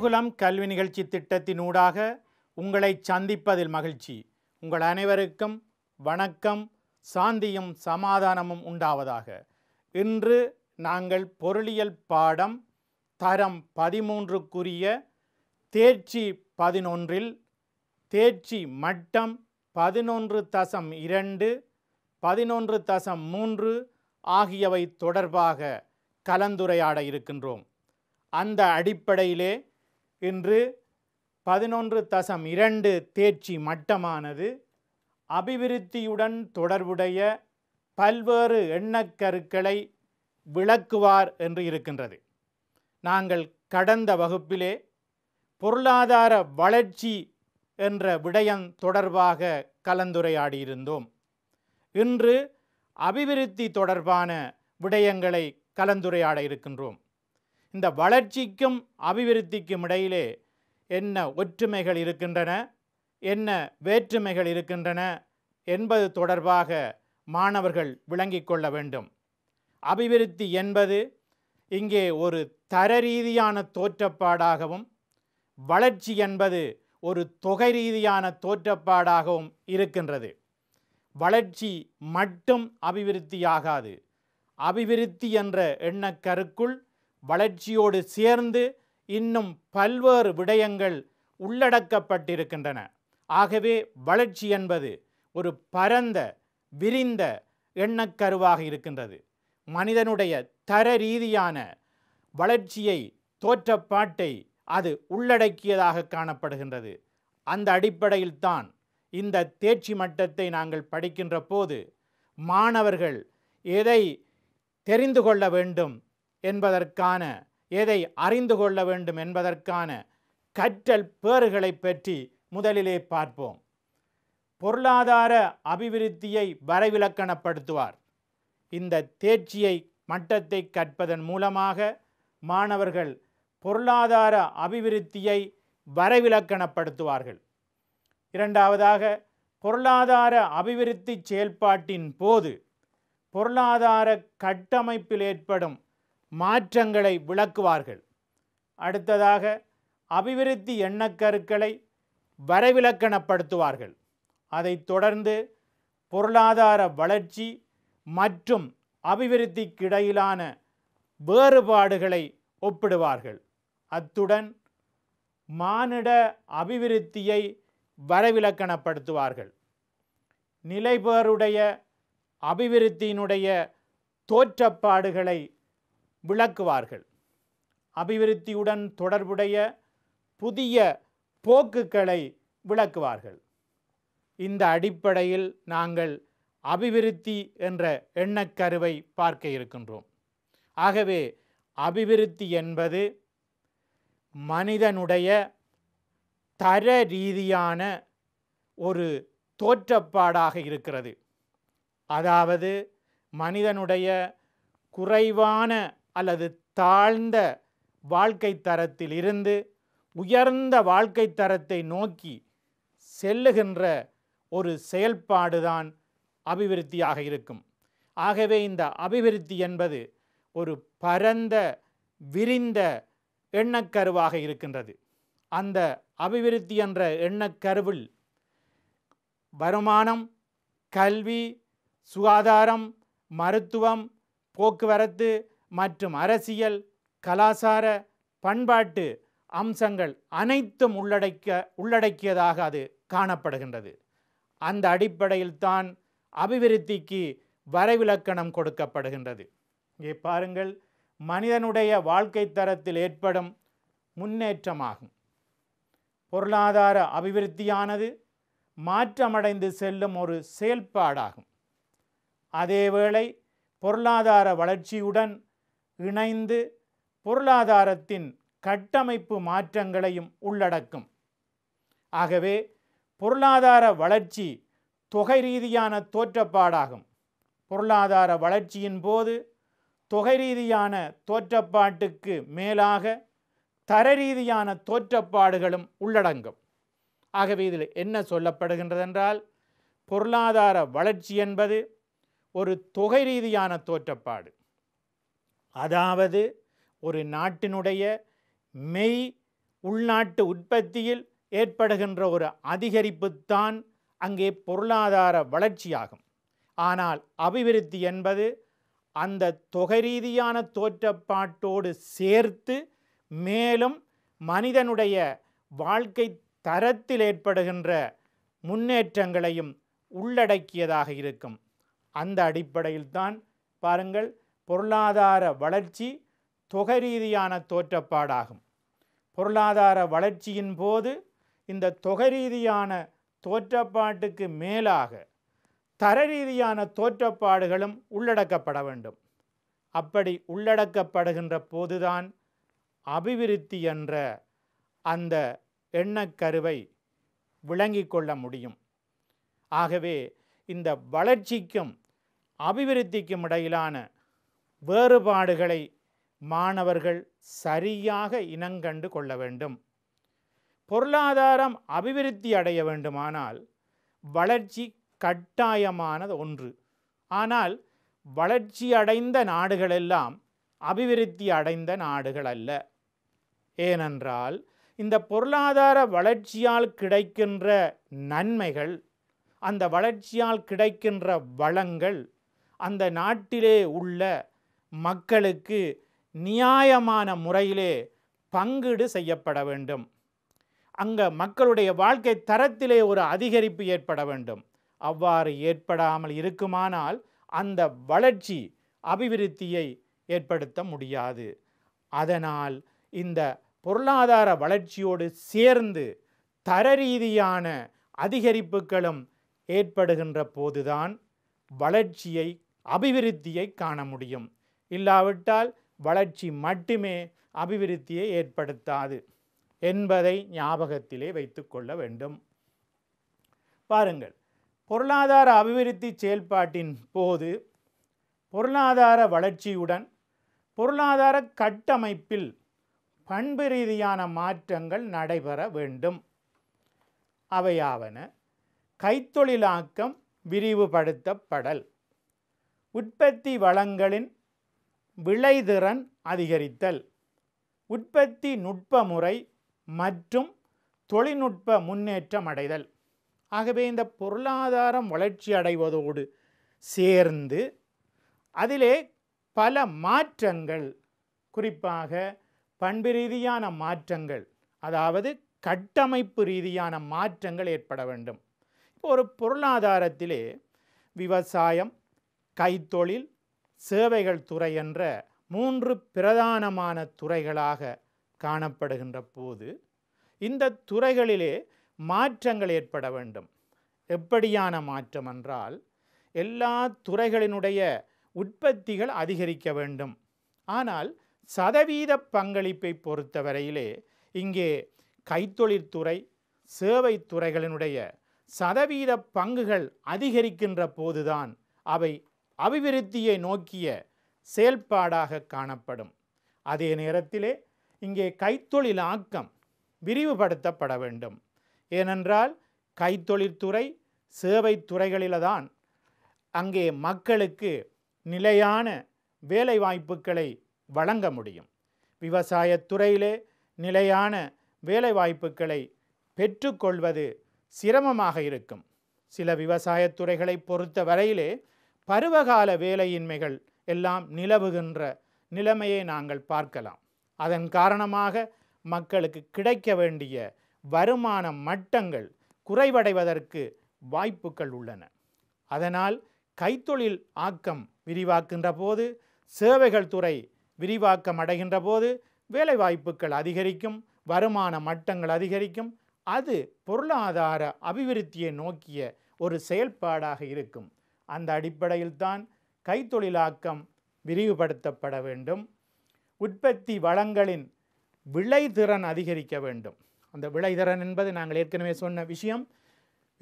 குருகுலம் கல்வி நிகழ்ச்சி திட்டத்தினூடாக உங்களை சந்திப்பதில் மகிழ்ச்சி உங்கள் அனைவருக்கும் வணக்கம் சாந்தியும் சமாதானமும் உண்டாவதாக இன்று நாங்கள் பொருளியல் பாடம் தரம் பதிமூன்றுக்குரிய தேர்ச்சி பதினொன்றில் தேர்ச்சி மட்டம் பதினொன்று தசம் இரண்டு பதினொன்று தசம் மூன்று ஆகியவை தொடர்பாக கலந்துரையாட இருக்கின்றோம் அந்த அடிப்படையிலே இன்று பதினொன்று தசம் இரண்டு தேர்ச்சி மட்டமானது அபிவிருத்தியுடன் தொடர்புடைய பல்வேறு எண்ணக்கருக்களை விளக்குவார் என்று இருக்கின்றது நாங்கள் கடந்த வகுப்பிலே பொருளாதார வளர்ச்சி என்ற விடயம் தொடர்பாக கலந்துரையாடியிருந்தோம் இன்று அபிவிருத்தி தொடர்பான விடயங்களை கலந்துரையாட இருக்கின்றோம் இந்த வளர்ச்சிக்கும் அபிவிருத்திக்கும் இடையிலே என்ன ஒற்றுமைகள் இருக்கின்றன என்ன வேற்றுமைகள் இருக்கின்றன என்பது தொடர்பாக மாணவர்கள் விளங்கிக் கொள்ள வேண்டும் அபிவிருத்தி என்பது இங்கே ஒரு தர ரீதியான தோற்றப்பாடாகவும் வளர்ச்சி என்பது ஒரு தொகை ரீதியான தோற்றப்பாடாகவும் இருக்கின்றது வளர்ச்சி மட்டும் அபிவிருத்தியாகாது அபிவிருத்தி என்ற எண்ணக்கருக்குள் வளர்ச்சியோடு சேர்ந்து இன்னும் பல்வேறு விடயங்கள் உள்ளடக்கப்பட்டிருக்கின்றன ஆகவே வளர்ச்சி என்பது ஒரு பரந்த விரிந்த எண்ணக்கருவாக இருக்கின்றது மனிதனுடைய தர ரீதியான வளர்ச்சியை தோற்றப்பாட்டை அது உள்ளடக்கியதாக காணப்படுகின்றது அந்த அடிப்படையில்தான் இந்த தேர்ச்சி மட்டத்தை நாங்கள் படிக்கின்ற போது மாணவர்கள் எதை தெரிந்து கொள்ள வேண்டும் என்பதற்கான எதை அறிந்து கொள்ள வேண்டும் என்பதற்கான கற்றல் பேறுகளை பற்றி முதலிலே பார்ப்போம் பொருளாதார அபிவிருத்தியை வரைவிலக்கணப்படுத்துவார் இந்த தேர்ச்சியை மட்டத்தை கற்பதன் மூலமாக மாணவர்கள் பொருளாதார அபிவிருத்தியை வரைவிலக்கணப்படுத்துவார்கள் இரண்டாவதாக பொருளாதார அபிவிருத்தி செயல்பாட்டின் போது பொருளாதார கட்டமைப்பில் ஏற்படும் மாற்றங்களை விளக்குவார்கள் அடுத்ததாக அபிவிருத்தி எண்ணக்கருக்களை வரைவிலக்கணப்படுத்துவார்கள் அதைத் தொடர்ந்து பொருளாதார வளர்ச்சி மற்றும் அபிவிருத்திக்கிடையிலான வேறுபாடுகளை ஒப்பிடுவார்கள் அத்துடன் மானிட அபிவிருத்தியை வரைவிலக்கணப்படுத்துவார்கள் நிலைபேருடைய அபிவிருத்தியினுடைய தோற்றப்பாடுகளை விளக்குவார்கள் அபிவிருத்தியுடன் தொடர்புடைய புதிய போக்குகளை விளக்குவார்கள் இந்த அடிப்படையில் நாங்கள் அபிவிருத்தி என்ற எண்ணக்கருவை பார்க்க இருக்கின்றோம் ஆகவே அபிவிருத்தி என்பது மனிதனுடைய தர ரீதியான ஒரு தோற்றப்பாடாக இருக்கிறது அதாவது மனிதனுடைய குறைவான அல்லது தாழ்ந்த வாழ்க்கை தரத்தில் இருந்து உயர்ந்த வாழ்க்கை தரத்தை நோக்கி செல்லுகின்ற ஒரு செயல்பாடுதான் அபிவிருத்தியாக இருக்கும் ஆகவே இந்த அபிவிருத்தி என்பது ஒரு பரந்த விரிந்த எண்ணக்கருவாக இருக்கின்றது அந்த அபிவிருத்தி என்ற எண்ணக்கருவில் வருமானம் கல்வி சுகாதாரம் மருத்துவம் போக்குவரத்து மற்றும் அரசியல் கலாசார பண்பாட்டு அம்சங்கள் அனைத்தும் உள்ளடக்க உள்ளடக்கியதாக அது காணப்படுகின்றது அந்த அடிப்படையில்தான் அபிவிருத்திக்கு வரைவிலக்கணம் கொடுக்கப்படுகின்றது இங்கே பாருங்கள் மனிதனுடைய வாழ்க்கை தரத்தில் ஏற்படும் முன்னேற்றமாகும் பொருளாதார அபிவிருத்தியானது மாற்றமடைந்து செல்லும் ஒரு செயல்பாடாகும் அதேவேளை பொருளாதார வளர்ச்சியுடன் இணைந்து பொருளாதாரத்தின் கட்டமைப்பு மாற்றங்களையும் உள்ளடக்கும் ஆகவே பொருளாதார வளர்ச்சி தொகை ரீதியான தோற்றப்பாடாகும் பொருளாதார வளர்ச்சியின் போது தொகை ரீதியான தோற்றப்பாட்டுக்கு மேலாக தர ரீதியான தோற்றப்பாடுகளும் உள்ளடங்கும் ஆகவே இதில் என்ன சொல்லப்படுகின்றதென்றால் பொருளாதார வளர்ச்சி என்பது ஒரு தொகை ரீதியான தோற்றப்பாடு அதாவது ஒரு நாட்டினுடைய மெய் உள்நாட்டு உற்பத்தியில் ஏற்படுகின்ற ஒரு அதிகரிப்புத்தான் அங்கே பொருளாதார வளர்ச்சியாகும் ஆனால் அபிவிருத்தி என்பது அந்த தொகை ரீதியான தோற்றப்பாட்டோடு சேர்த்து மேலும் மனிதனுடைய வாழ்க்கை தரத்தில் ஏற்படுகின்ற முன்னேற்றங்களையும் உள்ளடக்கியதாக இருக்கும் அந்த அடிப்படையில்தான் பாருங்கள் பொருளாதார வளர்ச்சி தொகை ரீதியான தோற்றப்பாடாகும் பொருளாதார வளர்ச்சியின் போது இந்த தொகை ரீதியான தோற்றப்பாட்டுக்கு மேலாக தர ரீதியான தோற்றப்பாடுகளும் உள்ளடக்கப்பட வேண்டும் அப்படி உள்ளடக்கப்படுகின்ற போதுதான் அபிவிருத்தி என்ற அந்த எண்ணக்கருவை விளங்கி கொள்ள முடியும் ஆகவே இந்த வளர்ச்சிக்கும் அபிவிருத்திக்கும் இடையிலான வேறுபாடுகளை மாணவர்கள் சரியாக இனங்கண்டு கொள்ள வேண்டும் பொருளாதாரம் அபிவிருத்தி அடைய வேண்டுமானால் வளர்ச்சி கட்டாயமானது ஒன்று ஆனால் வளர்ச்சி அடைந்த நாடுகளெல்லாம் அபிவிருத்தி அடைந்த நாடுகள் அல்ல ஏனென்றால் இந்த பொருளாதார வளர்ச்சியால் கிடைக்கின்ற நன்மைகள் அந்த வளர்ச்சியால் கிடைக்கின்ற வளங்கள் அந்த நாட்டிலே உள்ள மக்களுக்கு நியாயமான முறையிலே பங்கீடு செய்யப்பட வேண்டும் அங்கே மக்களுடைய வாழ்க்கை தரத்திலே ஒரு அதிகரிப்பு ஏற்பட வேண்டும் அவ்வாறு ஏற்படாமல் இருக்குமானால் அந்த வளர்ச்சி அபிவிருத்தியை ஏற்படுத்த முடியாது அதனால் இந்த பொருளாதார வளர்ச்சியோடு சேர்ந்து தர ரீதியான அதிகரிப்புகளும் ஏற்படுகின்ற போதுதான் வளர்ச்சியை அபிவிருத்தியை காண முடியும் இல்லாவிட்டால் வளர்ச்சி மட்டுமே அபிவிருத்தியை ஏற்படுத்தாது என்பதை ஞாபகத்திலே வைத்து கொள்ள வேண்டும் பாருங்கள் பொருளாதார அபிவிருத்தி செயல்பாட்டின் போது பொருளாதார வளர்ச்சியுடன் பொருளாதார கட்டமைப்பில் பண்பு ரீதியான மாற்றங்கள் நடைபெற வேண்டும் அவையாவன கைத்தொழிலாக்கம் விரிவுபடுத்தப்படல் உற்பத்தி வளங்களின் விளைதிறன் அதிகரித்தல் உற்பத்தி நுட்ப முறை மற்றும் தொழில்நுட்ப முன்னேற்றம் அடைதல் ஆகவே இந்த பொருளாதாரம் வளர்ச்சி அடைவதோடு சேர்ந்து அதிலே பல மாற்றங்கள் குறிப்பாக பண்பு ரீதியான மாற்றங்கள் அதாவது கட்டமைப்பு ரீதியான மாற்றங்கள் ஏற்பட வேண்டும் இப்போ ஒரு பொருளாதாரத்திலே விவசாயம் கைத்தொழில் சேவைகள் துறை என்ற மூன்று பிரதானமான துறைகளாக காணப்படுகின்ற போது இந்த துறைகளிலே மாற்றங்கள் ஏற்பட வேண்டும் எப்படியான மாற்றம் என்றால் எல்லா துறைகளினுடைய உற்பத்திகள் அதிகரிக்க வேண்டும் ஆனால் சதவீத பங்களிப்பை பொறுத்தவரையிலே இங்கே கைத்தொழிற்துறை சேவை துறைகளினுடைய சதவீத பங்குகள் அதிகரிக்கின்ற போதுதான் அவை அபிவிருத்தியை நோக்கிய செயல்பாடாக காணப்படும் அதே நேரத்திலே இங்கே கைத்தொழில் ஆக்கம் விரிவுபடுத்தப்பட வேண்டும் ஏனென்றால் கைத்தொழில்துறை சேவை துறைகளில்தான் அங்கே மக்களுக்கு நிலையான வேலை வாய்ப்புகளை வழங்க முடியும் விவசாயத்துறையிலே நிலையான வேலை வாய்ப்புகளை பெற்றுக்கொள்வது சிரமமாக இருக்கும் சில விவசாயத்துறைகளை பொறுத்த வரையிலே பருவகால வேலையின்மைகள் எல்லாம் நிலவுகின்ற நிலைமையை நாங்கள் பார்க்கலாம் அதன் காரணமாக மக்களுக்கு கிடைக்க வேண்டிய வருமான மட்டங்கள் குறைவடைவதற்கு வாய்ப்புகள் உள்ளன அதனால் கைத்தொழில் ஆக்கம் விரிவாக்கின்ற போது சேவைகள் துறை விரிவாக்கம் அடைகின்ற போது வேலைவாய்ப்புகள் அதிகரிக்கும் வருமான மட்டங்கள் அதிகரிக்கும் அது பொருளாதார அபிவிருத்தியை நோக்கிய ஒரு செயல்பாடாக இருக்கும் அந்த அடிப்படையில்தான் கைத்தொழிலாக்கம் விரிவுபடுத்தப்பட வேண்டும் உற்பத்தி வளங்களின் விளைதிறன் அதிகரிக்க வேண்டும் அந்த விளைதிறன் என்பது நாங்கள் ஏற்கனவே சொன்ன விஷயம்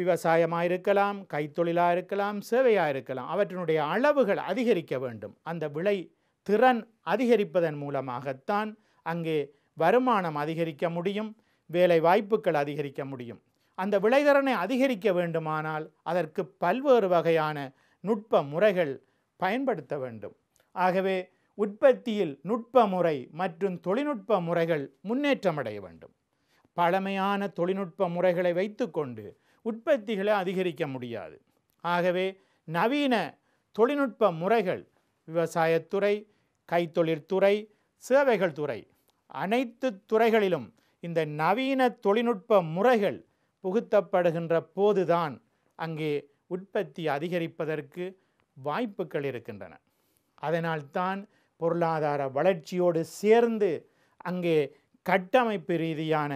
விவசாயமாக இருக்கலாம் கைத்தொழிலாக இருக்கலாம் சேவையாக இருக்கலாம் அவற்றினுடைய அளவுகள் அதிகரிக்க வேண்டும் அந்த விளை திறன் அதிகரிப்பதன் மூலமாகத்தான் அங்கே வருமானம் அதிகரிக்க முடியும் வேலை வாய்ப்புகள் அதிகரிக்க முடியும் அந்த விளைதரனை அதிகரிக்க வேண்டுமானால் அதற்கு பல்வேறு வகையான நுட்ப முறைகள் பயன்படுத்த வேண்டும் ஆகவே உற்பத்தியில் நுட்ப முறை மற்றும் தொழில்நுட்ப முறைகள் முன்னேற்றமடைய வேண்டும் பழமையான தொழில்நுட்ப முறைகளை வைத்துக்கொண்டு உற்பத்திகளை அதிகரிக்க முடியாது ஆகவே நவீன தொழில்நுட்ப முறைகள் விவசாயத்துறை கைத்தொழிற்துறை சேவைகள் துறை அனைத்து துறைகளிலும் இந்த நவீன தொழில்நுட்ப முறைகள் புகுத்தப்படுகின்ற போதுதான் அங்கே உற்பத்தி அதிகரிப்பதற்கு வாய்ப்புகள் இருக்கின்றன அதனால்தான் பொருளாதார வளர்ச்சியோடு சேர்ந்து அங்கே கட்டமைப்பு ரீதியான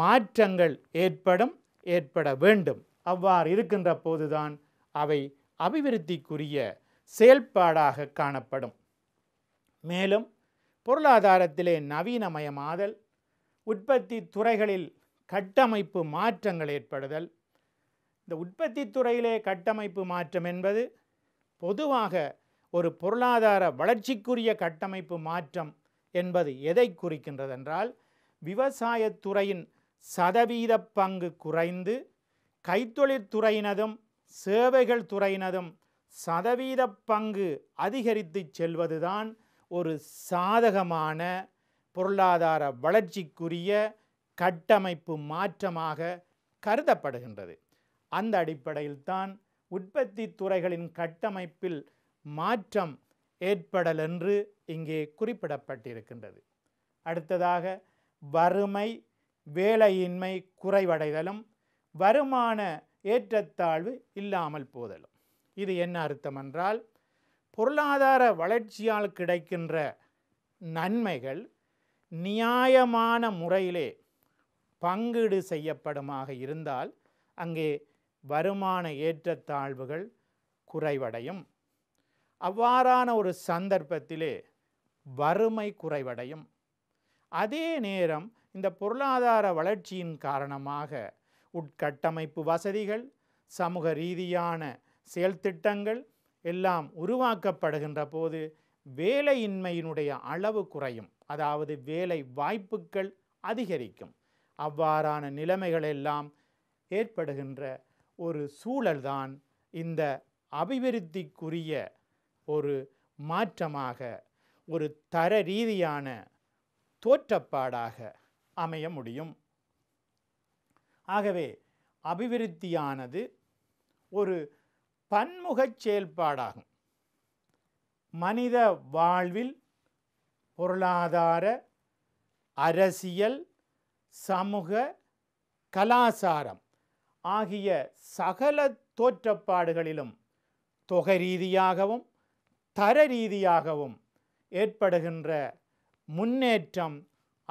மாற்றங்கள் ஏற்படும் ஏற்பட வேண்டும் அவ்வாறு இருக்கின்ற போதுதான் அவை அபிவிருத்திக்குரிய செயல்பாடாக காணப்படும் மேலும் பொருளாதாரத்திலே நவீனமயமாதல் உற்பத்தி துறைகளில் கட்டமைப்பு மாற்றங்கள் ஏற்படுதல் இந்த உற்பத்தி துறையிலே கட்டமைப்பு மாற்றம் என்பது பொதுவாக ஒரு பொருளாதார வளர்ச்சிக்குரிய கட்டமைப்பு மாற்றம் என்பது எதை குறிக்கின்றதென்றால் விவசாயத்துறையின் சதவீத பங்கு குறைந்து துறையினதும் சேவைகள் துறையினதும் சதவீத பங்கு அதிகரித்து செல்வதுதான் ஒரு சாதகமான பொருளாதார வளர்ச்சிக்குரிய கட்டமைப்பு மாற்றமாக கருதப்படுகின்றது அந்த அடிப்படையில்தான் உற்பத்தி துறைகளின் கட்டமைப்பில் மாற்றம் ஏற்படல் என்று இங்கே குறிப்பிடப்பட்டிருக்கின்றது அடுத்ததாக வறுமை வேலையின்மை குறைவடைதலும் வருமான ஏற்றத்தாழ்வு இல்லாமல் போதலும் இது என்ன அர்த்தம் என்றால் பொருளாதார வளர்ச்சியால் கிடைக்கின்ற நன்மைகள் நியாயமான முறையிலே பங்கீடு செய்யப்படுமாக இருந்தால் அங்கே வருமான ஏற்றத்தாழ்வுகள் குறைவடையும் அவ்வாறான ஒரு சந்தர்ப்பத்திலே வறுமை குறைவடையும் அதே நேரம் இந்த பொருளாதார வளர்ச்சியின் காரணமாக உட்கட்டமைப்பு வசதிகள் சமூக ரீதியான செயல்திட்டங்கள் எல்லாம் உருவாக்கப்படுகின்ற போது வேலையின்மையினுடைய அளவு குறையும் அதாவது வேலை வாய்ப்புகள் அதிகரிக்கும் அவ்வாறான நிலைமைகளெல்லாம் ஏற்படுகின்ற ஒரு சூழல்தான் இந்த அபிவிருத்திக்குரிய ஒரு மாற்றமாக ஒரு தர ரீதியான தோற்றப்பாடாக அமைய முடியும் ஆகவே அபிவிருத்தியானது ஒரு பன்முகச் செயல்பாடாகும் மனித வாழ்வில் பொருளாதார அரசியல் சமூக கலாசாரம் ஆகிய சகல தோற்றப்பாடுகளிலும் தொகை ரீதியாகவும் தர ரீதியாகவும் ஏற்படுகின்ற முன்னேற்றம்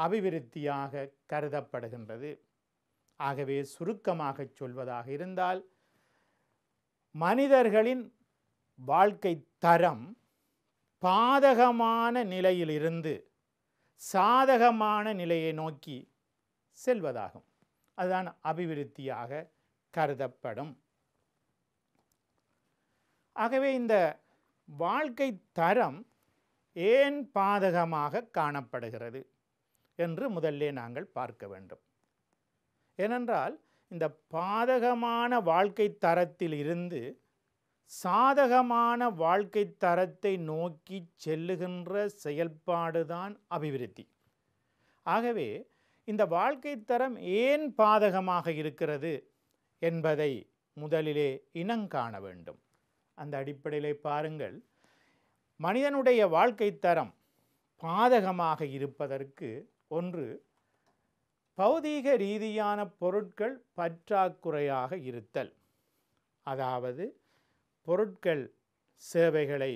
அபிவிருத்தியாக கருதப்படுகின்றது ஆகவே சுருக்கமாக சொல்வதாக இருந்தால் மனிதர்களின் வாழ்க்கை தரம் பாதகமான நிலையிலிருந்து சாதகமான நிலையை நோக்கி செல்வதாகும் அதுதான் அபிவிருத்தியாக கருதப்படும் ஆகவே இந்த வாழ்க்கை தரம் ஏன் பாதகமாக காணப்படுகிறது என்று முதல்ல நாங்கள் பார்க்க வேண்டும் ஏனென்றால் இந்த பாதகமான வாழ்க்கை தரத்தில் இருந்து சாதகமான வாழ்க்கை தரத்தை நோக்கி செல்லுகின்ற செயல்பாடுதான் அபிவிருத்தி ஆகவே இந்த வாழ்க்கை தரம் ஏன் பாதகமாக இருக்கிறது என்பதை முதலிலே இனங்காண வேண்டும் அந்த அடிப்படையிலே பாருங்கள் மனிதனுடைய வாழ்க்கை தரம் பாதகமாக இருப்பதற்கு ஒன்று பௌதீக ரீதியான பொருட்கள் பற்றாக்குறையாக இருத்தல் அதாவது பொருட்கள் சேவைகளை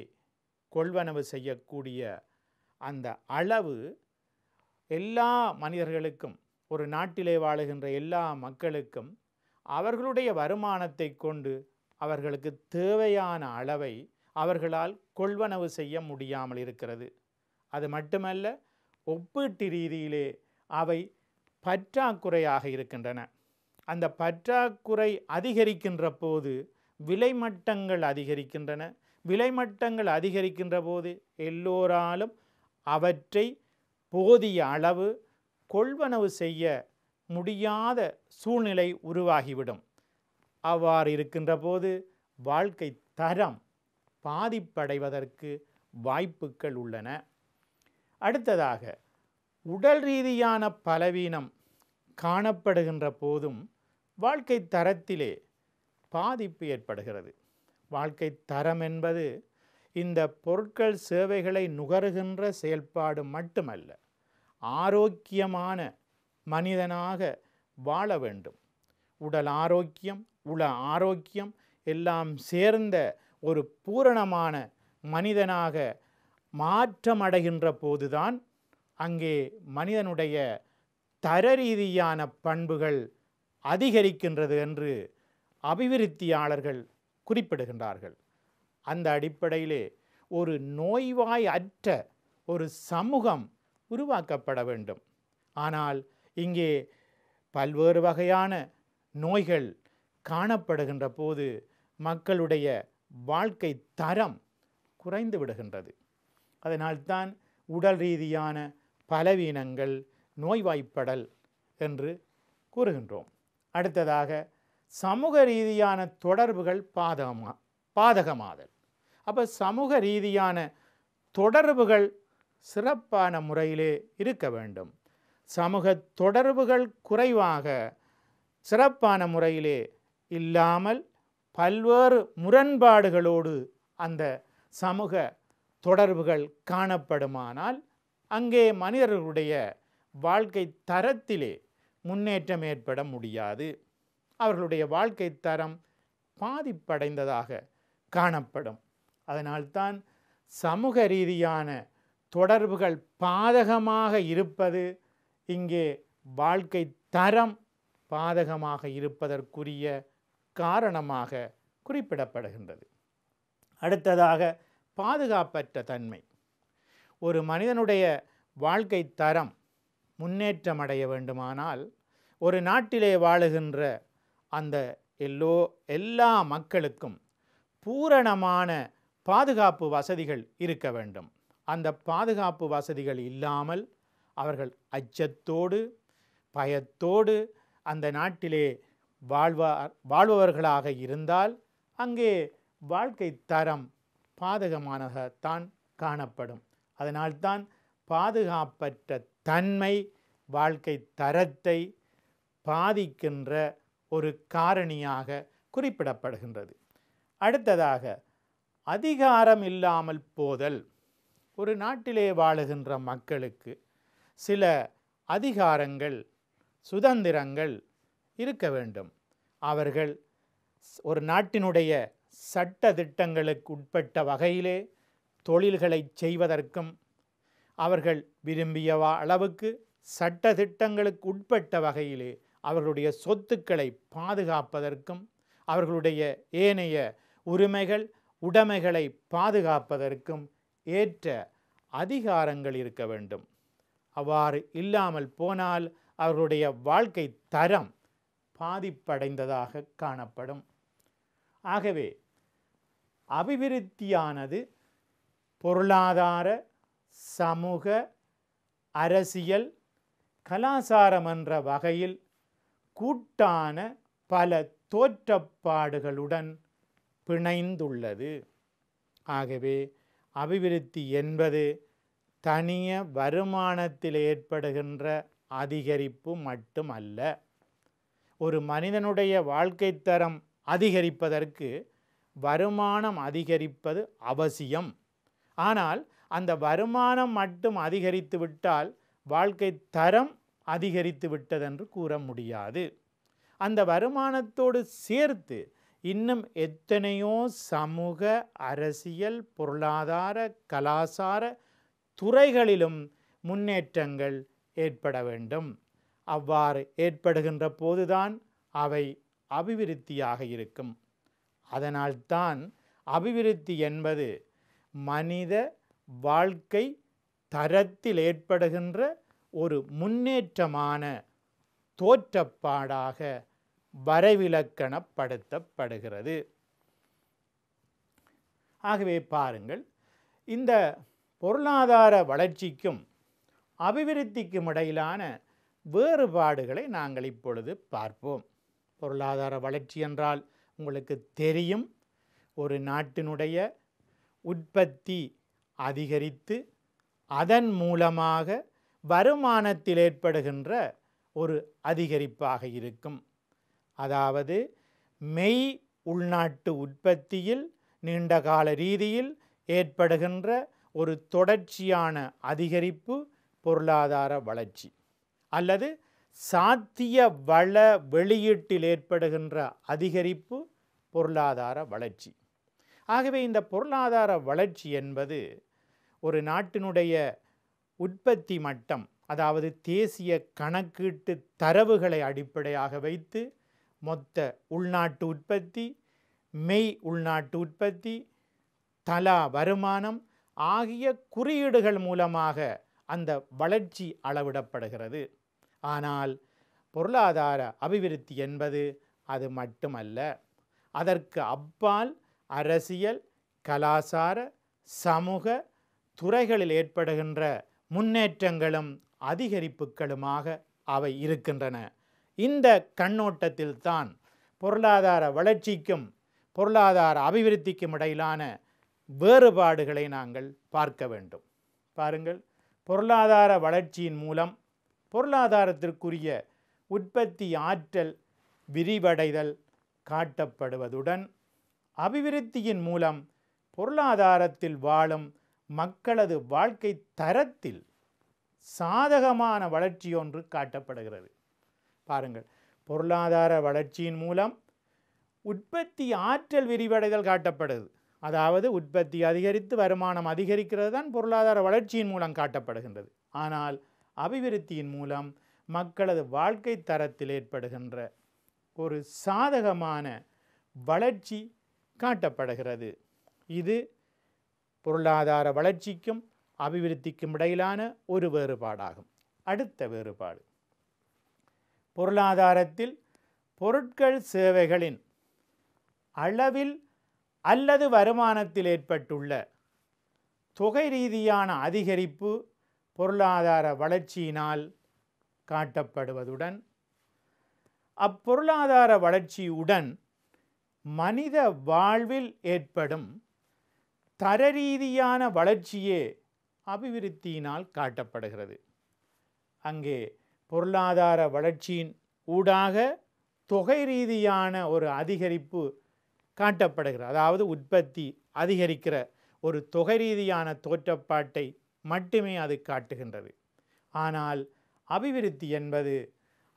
கொள்வனவு செய்யக்கூடிய அந்த அளவு எல்லா மனிதர்களுக்கும் ஒரு நாட்டிலே வாழுகின்ற எல்லா மக்களுக்கும் அவர்களுடைய வருமானத்தை கொண்டு அவர்களுக்கு தேவையான அளவை அவர்களால் கொள்வனவு செய்ய முடியாமல் இருக்கிறது அது மட்டுமல்ல ஒப்பீட்டு ரீதியிலே அவை பற்றாக்குறையாக இருக்கின்றன அந்த பற்றாக்குறை அதிகரிக்கின்ற போது விலைமட்டங்கள் அதிகரிக்கின்றன விலைமட்டங்கள் அதிகரிக்கின்ற போது எல்லோராலும் அவற்றை போதிய அளவு கொள்வனவு செய்ய முடியாத சூழ்நிலை உருவாகிவிடும் அவ்வாறு இருக்கின்ற போது வாழ்க்கை தரம் பாதிப்படைவதற்கு வாய்ப்புகள் உள்ளன அடுத்ததாக உடல் ரீதியான பலவீனம் காணப்படுகின்ற போதும் வாழ்க்கை தரத்திலே பாதிப்பு ஏற்படுகிறது வாழ்க்கை தரம் என்பது இந்த பொருட்கள் சேவைகளை நுகருகின்ற செயல்பாடு மட்டுமல்ல ஆரோக்கியமான மனிதனாக வாழ வேண்டும் உடல் ஆரோக்கியம் உள ஆரோக்கியம் எல்லாம் சேர்ந்த ஒரு பூரணமான மனிதனாக மாற்றமடைகின்ற போதுதான் அங்கே மனிதனுடைய தர ரீதியான பண்புகள் அதிகரிக்கின்றது என்று அபிவிருத்தியாளர்கள் குறிப்பிடுகின்றார்கள் அந்த அடிப்படையிலே ஒரு நோய்வாய் அற்ற ஒரு சமூகம் உருவாக்கப்பட வேண்டும் ஆனால் இங்கே பல்வேறு வகையான நோய்கள் காணப்படுகின்ற போது மக்களுடைய வாழ்க்கை தரம் குறைந்து விடுகின்றது அதனால்தான் உடல் ரீதியான பலவீனங்கள் நோய்வாய்ப்படல் என்று கூறுகின்றோம் அடுத்ததாக சமூக ரீதியான தொடர்புகள் பாதகமா பாதகமாதல் அப்போ சமூக ரீதியான தொடர்புகள் சிறப்பான முறையிலே இருக்க வேண்டும் சமூக தொடர்புகள் குறைவாக சிறப்பான முறையிலே இல்லாமல் பல்வேறு முரண்பாடுகளோடு அந்த சமூக தொடர்புகள் காணப்படுமானால் அங்கே மனிதர்களுடைய வாழ்க்கை தரத்திலே முன்னேற்றம் ஏற்பட முடியாது அவர்களுடைய வாழ்க்கை தரம் பாதிப்படைந்ததாக காணப்படும் அதனால்தான் சமூக ரீதியான தொடர்புகள் பாதகமாக இருப்பது இங்கே வாழ்க்கை தரம் பாதகமாக இருப்பதற்குரிய காரணமாக குறிப்பிடப்படுகின்றது அடுத்ததாக பாதுகாப்பற்ற தன்மை ஒரு மனிதனுடைய வாழ்க்கை தரம் முன்னேற்றம் அடைய வேண்டுமானால் ஒரு நாட்டிலே வாழுகின்ற அந்த எல்லோ எல்லா மக்களுக்கும் பூரணமான பாதுகாப்பு வசதிகள் இருக்க வேண்டும் அந்த பாதுகாப்பு வசதிகள் இல்லாமல் அவர்கள் அச்சத்தோடு பயத்தோடு அந்த நாட்டிலே வாழ்வார் வாழ்பவர்களாக இருந்தால் அங்கே வாழ்க்கை தரம் பாதகமானதான் காணப்படும் அதனால்தான் பாதுகாப்பற்ற தன்மை வாழ்க்கை தரத்தை பாதிக்கின்ற ஒரு காரணியாக குறிப்பிடப்படுகின்றது அடுத்ததாக அதிகாரம் இல்லாமல் போதல் ஒரு நாட்டிலே வாழுகின்ற மக்களுக்கு சில அதிகாரங்கள் சுதந்திரங்கள் இருக்க வேண்டும் அவர்கள் ஒரு நாட்டினுடைய சட்ட திட்டங்களுக்கு உட்பட்ட வகையிலே தொழில்களை செய்வதற்கும் அவர்கள் விரும்பிய அளவுக்கு சட்ட திட்டங்களுக்கு உட்பட்ட வகையிலே அவர்களுடைய சொத்துக்களை பாதுகாப்பதற்கும் அவர்களுடைய ஏனைய உரிமைகள் உடைமைகளை பாதுகாப்பதற்கும் ஏற்ற அதிகாரங்கள் இருக்க வேண்டும் அவ்வாறு இல்லாமல் போனால் அவர்களுடைய வாழ்க்கை தரம் பாதிப்படைந்ததாக காணப்படும் ஆகவே அபிவிருத்தியானது பொருளாதார சமூக அரசியல் கலாசாரம் என்ற வகையில் கூட்டான பல தோற்றப்பாடுகளுடன் பிணைந்துள்ளது ஆகவே அபிவிருத்தி என்பது தனிய வருமானத்தில் ஏற்படுகின்ற அதிகரிப்பு மட்டுமல்ல ஒரு மனிதனுடைய வாழ்க்கை தரம் அதிகரிப்பதற்கு வருமானம் அதிகரிப்பது அவசியம் ஆனால் அந்த வருமானம் மட்டும் அதிகரித்து விட்டால் வாழ்க்கை தரம் அதிகரித்து விட்டதென்று கூற முடியாது அந்த வருமானத்தோடு சேர்த்து இன்னும் எத்தனையோ சமூக அரசியல் பொருளாதார கலாசார துறைகளிலும் முன்னேற்றங்கள் ஏற்பட வேண்டும் அவ்வாறு ஏற்படுகின்ற போதுதான் அவை அபிவிருத்தியாக இருக்கும் அதனால்தான் அபிவிருத்தி என்பது மனித வாழ்க்கை தரத்தில் ஏற்படுகின்ற ஒரு முன்னேற்றமான தோற்றப்பாடாக வரைவிலக்கணப்படுத்தப்படுகிறது ஆகவே பாருங்கள் இந்த பொருளாதார வளர்ச்சிக்கும் அபிவிருத்திக்கும் இடையிலான வேறுபாடுகளை நாங்கள் இப்பொழுது பார்ப்போம் பொருளாதார வளர்ச்சி என்றால் உங்களுக்கு தெரியும் ஒரு நாட்டினுடைய உற்பத்தி அதிகரித்து அதன் மூலமாக வருமானத்தில் ஏற்படுகின்ற ஒரு அதிகரிப்பாக இருக்கும் அதாவது மெய் உள்நாட்டு உற்பத்தியில் நீண்டகால ரீதியில் ஏற்படுகின்ற ஒரு தொடர்ச்சியான அதிகரிப்பு பொருளாதார வளர்ச்சி அல்லது சாத்திய வள வெளியீட்டில் ஏற்படுகின்ற அதிகரிப்பு பொருளாதார வளர்ச்சி ஆகவே இந்த பொருளாதார வளர்ச்சி என்பது ஒரு நாட்டினுடைய உற்பத்தி மட்டம் அதாவது தேசிய கணக்கீட்டு தரவுகளை அடிப்படையாக வைத்து மொத்த உள்நாட்டு உற்பத்தி மெய் உள்நாட்டு உற்பத்தி தலா வருமானம் ஆகிய குறியீடுகள் மூலமாக அந்த வளர்ச்சி அளவிடப்படுகிறது ஆனால் பொருளாதார அபிவிருத்தி என்பது அது மட்டுமல்ல அதற்கு அப்பால் அரசியல் கலாசார சமூக துறைகளில் ஏற்படுகின்ற முன்னேற்றங்களும் அதிகரிப்புகளுமாக அவை இருக்கின்றன இந்த கண்ணோட்டத்தில்தான் பொருளாதார வளர்ச்சிக்கும் பொருளாதார அபிவிருத்திக்கும் இடையிலான வேறுபாடுகளை நாங்கள் பார்க்க வேண்டும் பாருங்கள் பொருளாதார வளர்ச்சியின் மூலம் பொருளாதாரத்திற்குரிய உற்பத்தி ஆற்றல் விரிவடைதல் காட்டப்படுவதுடன் அபிவிருத்தியின் மூலம் பொருளாதாரத்தில் வாழும் மக்களது வாழ்க்கை தரத்தில் சாதகமான வளர்ச்சி ஒன்று காட்டப்படுகிறது பாருங்கள் பொருளாதார வளர்ச்சியின் மூலம் உற்பத்தி ஆற்றல் விரிவடைதல் காட்டப்படுது அதாவது உற்பத்தி அதிகரித்து வருமானம் அதிகரிக்கிறது தான் பொருளாதார வளர்ச்சியின் மூலம் காட்டப்படுகின்றது ஆனால் அபிவிருத்தியின் மூலம் மக்களது வாழ்க்கை தரத்தில் ஏற்படுகின்ற ஒரு சாதகமான வளர்ச்சி காட்டப்படுகிறது இது பொருளாதார வளர்ச்சிக்கும் அபிவிருத்திக்கும் இடையிலான ஒரு வேறுபாடாகும் அடுத்த வேறுபாடு பொருளாதாரத்தில் பொருட்கள் சேவைகளின் அளவில் அல்லது வருமானத்தில் ஏற்பட்டுள்ள தொகை ரீதியான அதிகரிப்பு பொருளாதார வளர்ச்சியினால் காட்டப்படுவதுடன் அப்பொருளாதார வளர்ச்சியுடன் மனித வாழ்வில் ஏற்படும் தரரீதியான வளர்ச்சியே அபிவிருத்தியினால் காட்டப்படுகிறது அங்கே பொருளாதார வளர்ச்சியின் ஊடாக தொகை ரீதியான ஒரு அதிகரிப்பு காட்டப்படுகிறது அதாவது உற்பத்தி அதிகரிக்கிற ஒரு தொகை ரீதியான தோற்றப்பாட்டை மட்டுமே அது காட்டுகின்றது ஆனால் அபிவிருத்தி என்பது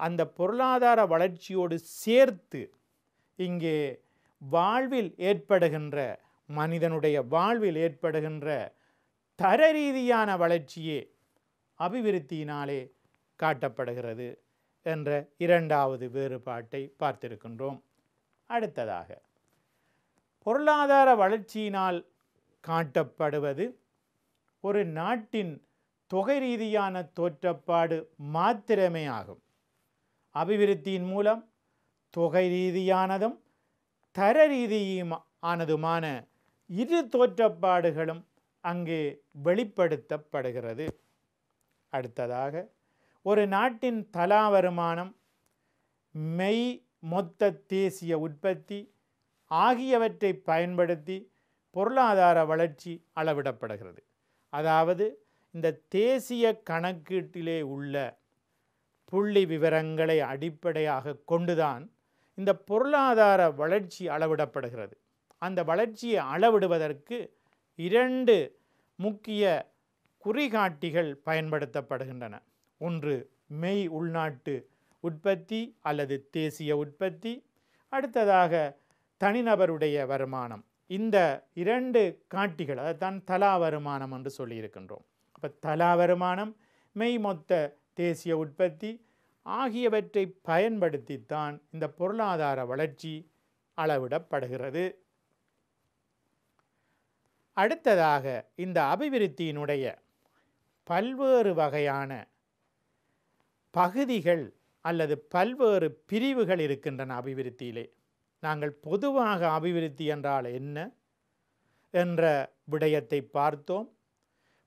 அந்த பொருளாதார வளர்ச்சியோடு சேர்த்து இங்கே வாழ்வில் ஏற்படுகின்ற மனிதனுடைய வாழ்வில் ஏற்படுகின்ற தர ரீதியான வளர்ச்சியே அபிவிருத்தியினாலே காட்டப்படுகிறது என்ற இரண்டாவது வேறுபாட்டை பார்த்திருக்கின்றோம் அடுத்ததாக பொருளாதார வளர்ச்சியினால் காட்டப்படுவது ஒரு நாட்டின் தொகை ரீதியான தோற்றப்பாடு மாத்திரமே ஆகும் அபிவிருத்தியின் மூலம் தொகை ரீதியானதும் தர ரீதியும் ஆனதுமான இரு தோற்றப்பாடுகளும் அங்கே வெளிப்படுத்தப்படுகிறது அடுத்ததாக ஒரு நாட்டின் தலா வருமானம் மெய் மொத்த தேசிய உற்பத்தி ஆகியவற்றை பயன்படுத்தி பொருளாதார வளர்ச்சி அளவிடப்படுகிறது அதாவது இந்த தேசிய கணக்கீட்டிலே உள்ள புள்ளி விவரங்களை அடிப்படையாக கொண்டுதான் இந்த பொருளாதார வளர்ச்சி அளவிடப்படுகிறது அந்த வளர்ச்சியை அளவிடுவதற்கு இரண்டு முக்கிய குறிகாட்டிகள் பயன்படுத்தப்படுகின்றன ஒன்று மெய் உள்நாட்டு உற்பத்தி அல்லது தேசிய உற்பத்தி அடுத்ததாக தனிநபருடைய வருமானம் இந்த இரண்டு காட்டிகள் அதைத்தான் தலா வருமானம் என்று சொல்லியிருக்கின்றோம் அப்போ தலா வருமானம் மெய் மொத்த தேசிய உற்பத்தி ஆகியவற்றை பயன்படுத்தித்தான் இந்த பொருளாதார வளர்ச்சி அளவிடப்படுகிறது அடுத்ததாக இந்த அபிவிருத்தியினுடைய பல்வேறு வகையான பகுதிகள் அல்லது பல்வேறு பிரிவுகள் இருக்கின்றன அபிவிருத்தியிலே நாங்கள் பொதுவாக அபிவிருத்தி என்றால் என்ன என்ற விடயத்தை பார்த்தோம்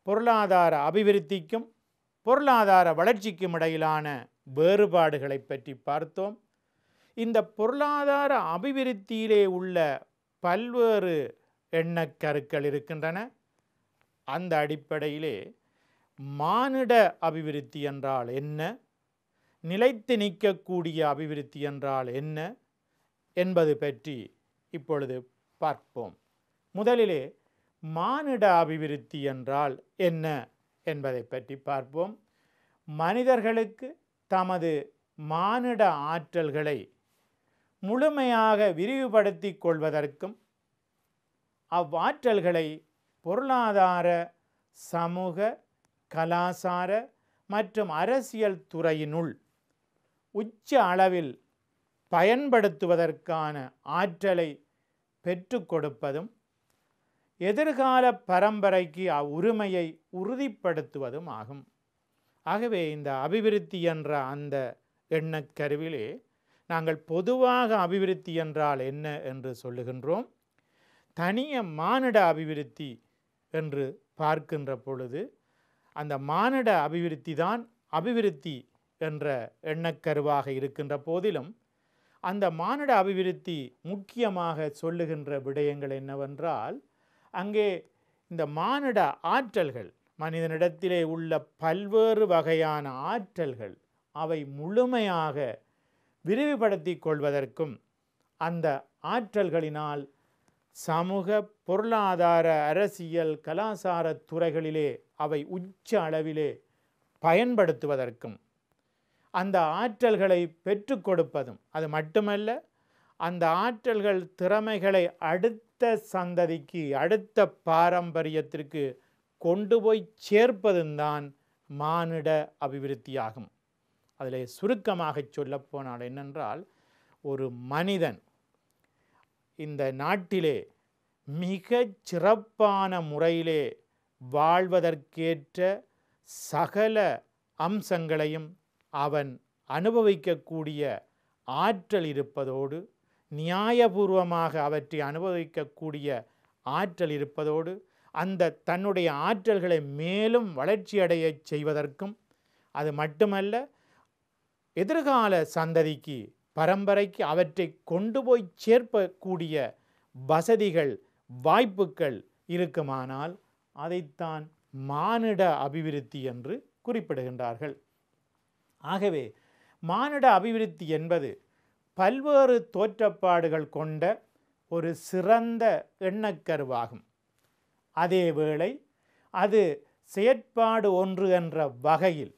பொருளாதார அபிவிருத்திக்கும் பொருளாதார வளர்ச்சிக்கும் இடையிலான வேறுபாடுகளை பற்றி பார்த்தோம் இந்த பொருளாதார அபிவிருத்தியிலே உள்ள பல்வேறு எண்ணக்கருக்கள் இருக்கின்றன அந்த அடிப்படையிலே மானிட அபிவிருத்தி என்றால் என்ன நிலைத்து நிற்கக்கூடிய அபிவிருத்தி என்றால் என்ன என்பது பற்றி இப்பொழுது பார்ப்போம் முதலிலே மானிட அபிவிருத்தி என்றால் என்ன என்பதை பற்றி பார்ப்போம் மனிதர்களுக்கு தமது மானிட ஆற்றல்களை முழுமையாக விரிவுபடுத்தி கொள்வதற்கும் அவ்வாற்றல்களை பொருளாதார சமூக கலாசார மற்றும் அரசியல் துறையினுள் உச்ச அளவில் பயன்படுத்துவதற்கான ஆற்றலை பெற்று கொடுப்பதும் எதிர்கால பரம்பரைக்கு உரிமையை உறுதிப்படுத்துவதும் ஆகும் ஆகவே இந்த அபிவிருத்தி என்ற அந்த எண்ணக்கருவிலே நாங்கள் பொதுவாக அபிவிருத்தி என்றால் என்ன என்று சொல்லுகின்றோம் தனிய மானிட அபிவிருத்தி என்று பார்க்கின்ற பொழுது அந்த மானிட அபிவிருத்தி தான் அபிவிருத்தி என்ற எண்ணக்கருவாக இருக்கின்ற போதிலும் அந்த மானிட அபிவிருத்தி முக்கியமாக சொல்லுகின்ற விடயங்கள் என்னவென்றால் அங்கே இந்த மானிட ஆற்றல்கள் மனிதனிடத்திலே உள்ள பல்வேறு வகையான ஆற்றல்கள் அவை முழுமையாக விரிவுபடுத்தி கொள்வதற்கும் அந்த ஆற்றல்களினால் சமூக பொருளாதார அரசியல் கலாச்சார துறைகளிலே அவை உச்ச அளவிலே பயன்படுத்துவதற்கும் அந்த ஆற்றல்களை பெற்று கொடுப்பதும் அது மட்டுமல்ல அந்த ஆற்றல்கள் திறமைகளை அடுத்த சந்ததிக்கு அடுத்த பாரம்பரியத்திற்கு கொண்டு போய் சேர்ப்பதும் தான் மானிட அபிவிருத்தியாகும் அதில் சுருக்கமாக சொல்லப்போனால் என்னென்றால் ஒரு மனிதன் இந்த நாட்டிலே மிக சிறப்பான முறையிலே வாழ்வதற்கேற்ற சகல அம்சங்களையும் அவன் அனுபவிக்கக்கூடிய ஆற்றல் இருப்பதோடு நியாயபூர்வமாக அவற்றை அனுபவிக்கக்கூடிய ஆற்றல் இருப்பதோடு அந்த தன்னுடைய ஆற்றல்களை மேலும் வளர்ச்சியடைய செய்வதற்கும் அது மட்டுமல்ல எதிர்கால சந்ததிக்கு பரம்பரைக்கு அவற்றை கொண்டு போய் சேர்க்கக்கூடிய வசதிகள் வாய்ப்புகள் இருக்குமானால் அதைத்தான் மானிட அபிவிருத்தி என்று குறிப்பிடுகின்றார்கள் ஆகவே மானிட அபிவிருத்தி என்பது பல்வேறு தோற்றப்பாடுகள் கொண்ட ஒரு சிறந்த எண்ணக்கருவாகும் அதேவேளை அது செயற்பாடு ஒன்று என்ற வகையில்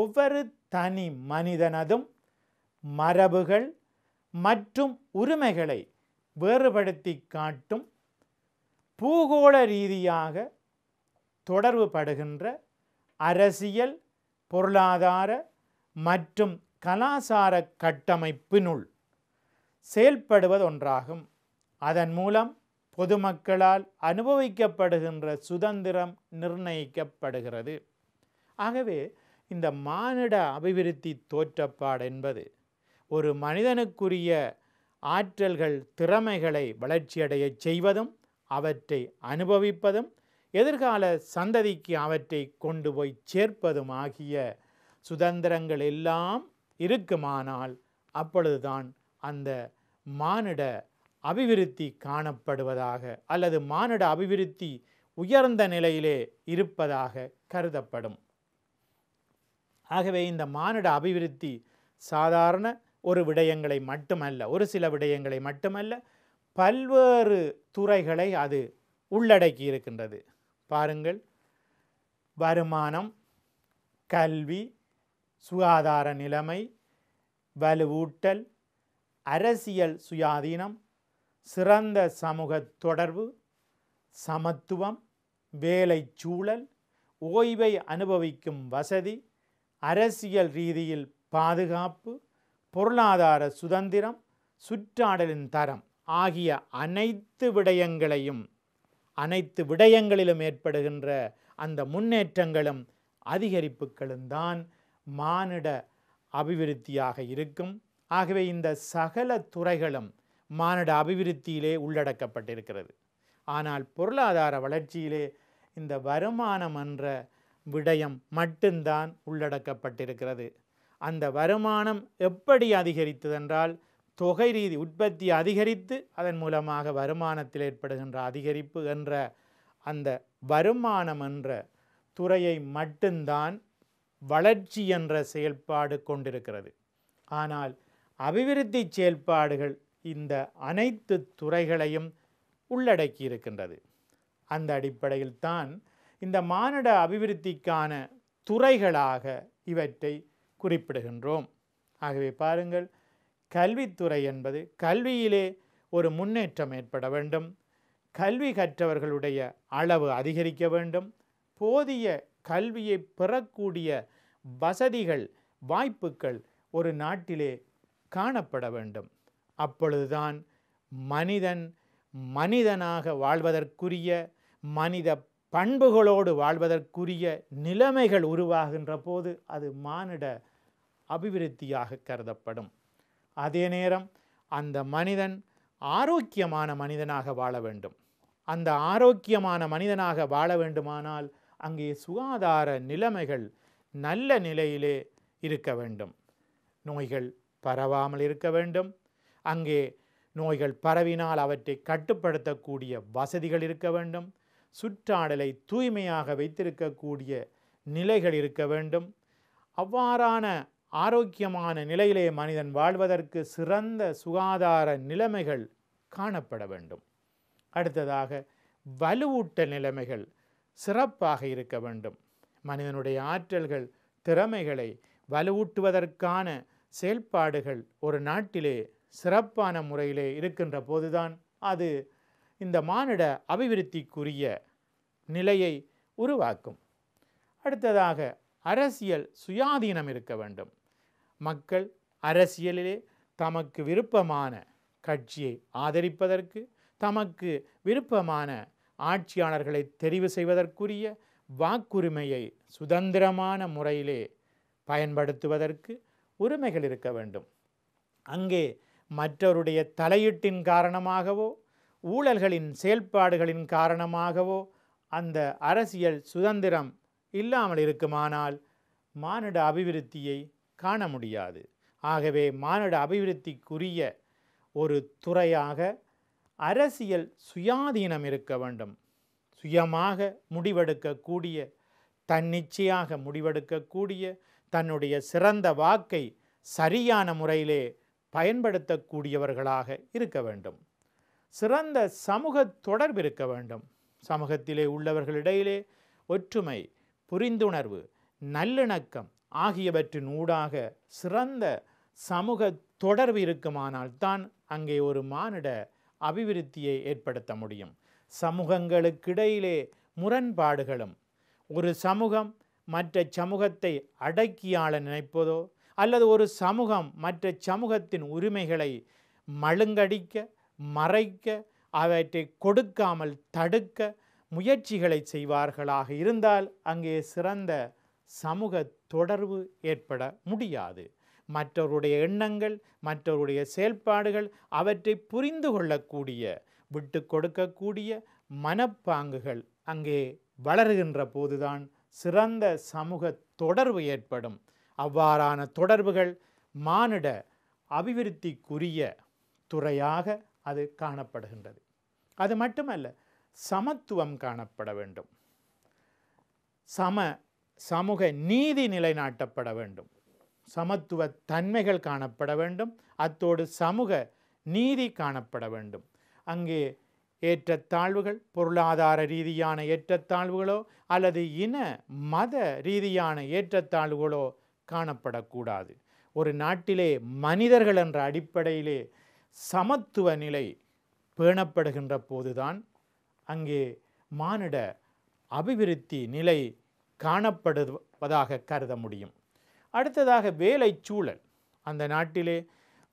ஒவ்வொரு தனி மனிதனதும் மரபுகள் மற்றும் உரிமைகளை வேறுபடுத்தி காட்டும் பூகோள ரீதியாக தொடர்புபடுகின்ற அரசியல் பொருளாதார மற்றும் கலாசார கட்டமைப்பினுள் செயல்படுவதொன்றாகும் அதன் மூலம் பொதுமக்களால் அனுபவிக்கப்படுகின்ற சுதந்திரம் நிர்ணயிக்கப்படுகிறது ஆகவே இந்த மானிட அபிவிருத்தி தோற்றப்பாடு என்பது ஒரு மனிதனுக்குரிய ஆற்றல்கள் திறமைகளை வளர்ச்சியடைய செய்வதும் அவற்றை அனுபவிப்பதும் எதிர்கால சந்ததிக்கு அவற்றை கொண்டு போய் சேர்ப்பதும் ஆகிய சுதந்திரங்கள் எல்லாம் இருக்குமானால் அப்பொழுதுதான் அந்த மானிட அபிவிருத்தி காணப்படுவதாக அல்லது மானிட அபிவிருத்தி உயர்ந்த நிலையிலே இருப்பதாக கருதப்படும் ஆகவே இந்த மானிட அபிவிருத்தி சாதாரண ஒரு விடயங்களை மட்டுமல்ல ஒரு சில விடயங்களை மட்டுமல்ல பல்வேறு துறைகளை அது உள்ளடக்கி இருக்கின்றது பாருங்கள் வருமானம் கல்வி சுகாதார நிலைமை வலுவூட்டல் அரசியல் சுயாதீனம் சிறந்த சமூக தொடர்பு சமத்துவம் வேலை சூழல் ஓய்வை அனுபவிக்கும் வசதி அரசியல் ரீதியில் பாதுகாப்பு பொருளாதார சுதந்திரம் சுற்றாடலின் தரம் ஆகிய அனைத்து விடயங்களையும் அனைத்து விடயங்களிலும் ஏற்படுகின்ற அந்த முன்னேற்றங்களும் அதிகரிப்புகளும் தான் மானிட அபிவிருத்தியாக இருக்கும் ஆகவே இந்த சகல துறைகளும் மானிட அபிவிருத்தியிலே உள்ளடக்கப்பட்டிருக்கிறது ஆனால் பொருளாதார வளர்ச்சியிலே இந்த வருமானம் என்ற விடயம் மட்டும்தான் உள்ளடக்கப்பட்டிருக்கிறது அந்த வருமானம் எப்படி அதிகரித்ததென்றால் தொகை ரீதி உற்பத்தி அதிகரித்து அதன் மூலமாக வருமானத்தில் ஏற்படுகின்ற அதிகரிப்பு என்ற அந்த வருமானம் என்ற துறையை மட்டும்தான் வளர்ச்சி என்ற செயல்பாடு கொண்டிருக்கிறது ஆனால் அபிவிருத்தி செயல்பாடுகள் இந்த அனைத்து துறைகளையும் உள்ளடக்கி இருக்கின்றது அந்த அடிப்படையில் தான் இந்த மானிட அபிவிருத்திக்கான துறைகளாக இவற்றை குறிப்பிடுகின்றோம் ஆகவே பாருங்கள் கல்வித்துறை என்பது கல்வியிலே ஒரு முன்னேற்றம் ஏற்பட வேண்டும் கல்வி கற்றவர்களுடைய அளவு அதிகரிக்க வேண்டும் போதிய கல்வியை பெறக்கூடிய வசதிகள் வாய்ப்புகள் ஒரு நாட்டிலே காணப்பட வேண்டும் அப்பொழுதுதான் மனிதன் மனிதனாக வாழ்வதற்குரிய மனித பண்புகளோடு வாழ்வதற்குரிய நிலைமைகள் உருவாகின்ற போது அது மானிட அபிவிருத்தியாக கருதப்படும் அதே நேரம் அந்த மனிதன் ஆரோக்கியமான மனிதனாக வாழ வேண்டும் அந்த ஆரோக்கியமான மனிதனாக வாழ வேண்டுமானால் அங்கே சுகாதார நிலைமைகள் நல்ல நிலையிலே இருக்க வேண்டும் நோய்கள் பரவாமல் இருக்க வேண்டும் அங்கே நோய்கள் பரவினால் அவற்றை கட்டுப்படுத்தக்கூடிய வசதிகள் இருக்க வேண்டும் சுற்றாடலை தூய்மையாக வைத்திருக்கக்கூடிய நிலைகள் இருக்க வேண்டும் அவ்வாறான ஆரோக்கியமான நிலையிலே மனிதன் வாழ்வதற்கு சிறந்த சுகாதார நிலைமைகள் காணப்பட வேண்டும் அடுத்ததாக வலுவூட்ட நிலைமைகள் சிறப்பாக இருக்க வேண்டும் மனிதனுடைய ஆற்றல்கள் திறமைகளை வலுவூட்டுவதற்கான செயல்பாடுகள் ஒரு நாட்டிலே சிறப்பான முறையிலே இருக்கின்ற போதுதான் அது இந்த மானிட அபிவிருத்திக்குரிய நிலையை உருவாக்கும் அடுத்ததாக அரசியல் சுயாதீனம் இருக்க வேண்டும் மக்கள் அரசியலிலே தமக்கு விருப்பமான கட்சியை ஆதரிப்பதற்கு தமக்கு விருப்பமான ஆட்சியாளர்களை தெரிவு செய்வதற்குரிய வாக்குரிமையை சுதந்திரமான முறையிலே பயன்படுத்துவதற்கு உரிமைகள் இருக்க வேண்டும் அங்கே மற்றவருடைய தலையீட்டின் காரணமாகவோ ஊழல்களின் செயல்பாடுகளின் காரணமாகவோ அந்த அரசியல் சுதந்திரம் இல்லாமல் இருக்குமானால் மானிட அபிவிருத்தியை காண முடியாது ஆகவே மானிட அபிவிருத்திக்குரிய ஒரு துறையாக அரசியல் சுயாதீனம் இருக்க வேண்டும் சுயமாக முடிவெடுக்கக்கூடிய தன்னிச்சையாக முடிவெடுக்கக்கூடிய தன்னுடைய சிறந்த வாக்கை சரியான முறையிலே பயன்படுத்தக்கூடியவர்களாக இருக்க வேண்டும் சிறந்த சமூக தொடர்பு இருக்க வேண்டும் சமூகத்திலே உள்ளவர்களிடையிலே ஒற்றுமை புரிந்துணர்வு நல்லிணக்கம் ஆகியவற்றின் ஊடாக சிறந்த சமூக தொடர்பு இருக்குமானால் தான் அங்கே ஒரு மானிட அபிவிருத்தியை ஏற்படுத்த முடியும் சமூகங்களுக்கிடையிலே முரண்பாடுகளும் ஒரு சமூகம் மற்ற சமூகத்தை அடக்கியாள நினைப்பதோ அல்லது ஒரு சமூகம் மற்ற சமூகத்தின் உரிமைகளை மழுங்கடிக்க மறைக்க அவற்றை கொடுக்காமல் தடுக்க முயற்சிகளை செய்வார்களாக இருந்தால் அங்கே சிறந்த சமூக தொடர்பு ஏற்பட முடியாது மற்றவருடைய எண்ணங்கள் மற்றவருடைய செயல்பாடுகள் அவற்றை புரிந்து கொள்ளக்கூடிய விட்டு கொடுக்கக்கூடிய மனப்பாங்குகள் அங்கே வளருகின்ற போதுதான் சிறந்த சமூக தொடர்பு ஏற்படும் அவ்வாறான தொடர்புகள் மானிட அபிவிருத்திக்குரிய துறையாக அது காணப்படுகின்றது அது மட்டுமல்ல சமத்துவம் காணப்பட வேண்டும் சம சமூக நீதி நிலைநாட்டப்பட வேண்டும் சமத்துவ தன்மைகள் காணப்பட வேண்டும் அத்தோடு சமூக நீதி காணப்பட வேண்டும் அங்கே ஏற்றத்தாழ்வுகள் பொருளாதார ரீதியான ஏற்றத்தாழ்வுகளோ அல்லது இன மத ரீதியான ஏற்றத்தாழ்வுகளோ காணப்படக்கூடாது ஒரு நாட்டிலே மனிதர்கள் என்ற அடிப்படையிலே சமத்துவ நிலை பேணப்படுகின்ற போதுதான் அங்கே மானிட அபிவிருத்தி நிலை காணப்படுவதாக கருத முடியும் அடுத்ததாக வேலை சூழல் அந்த நாட்டிலே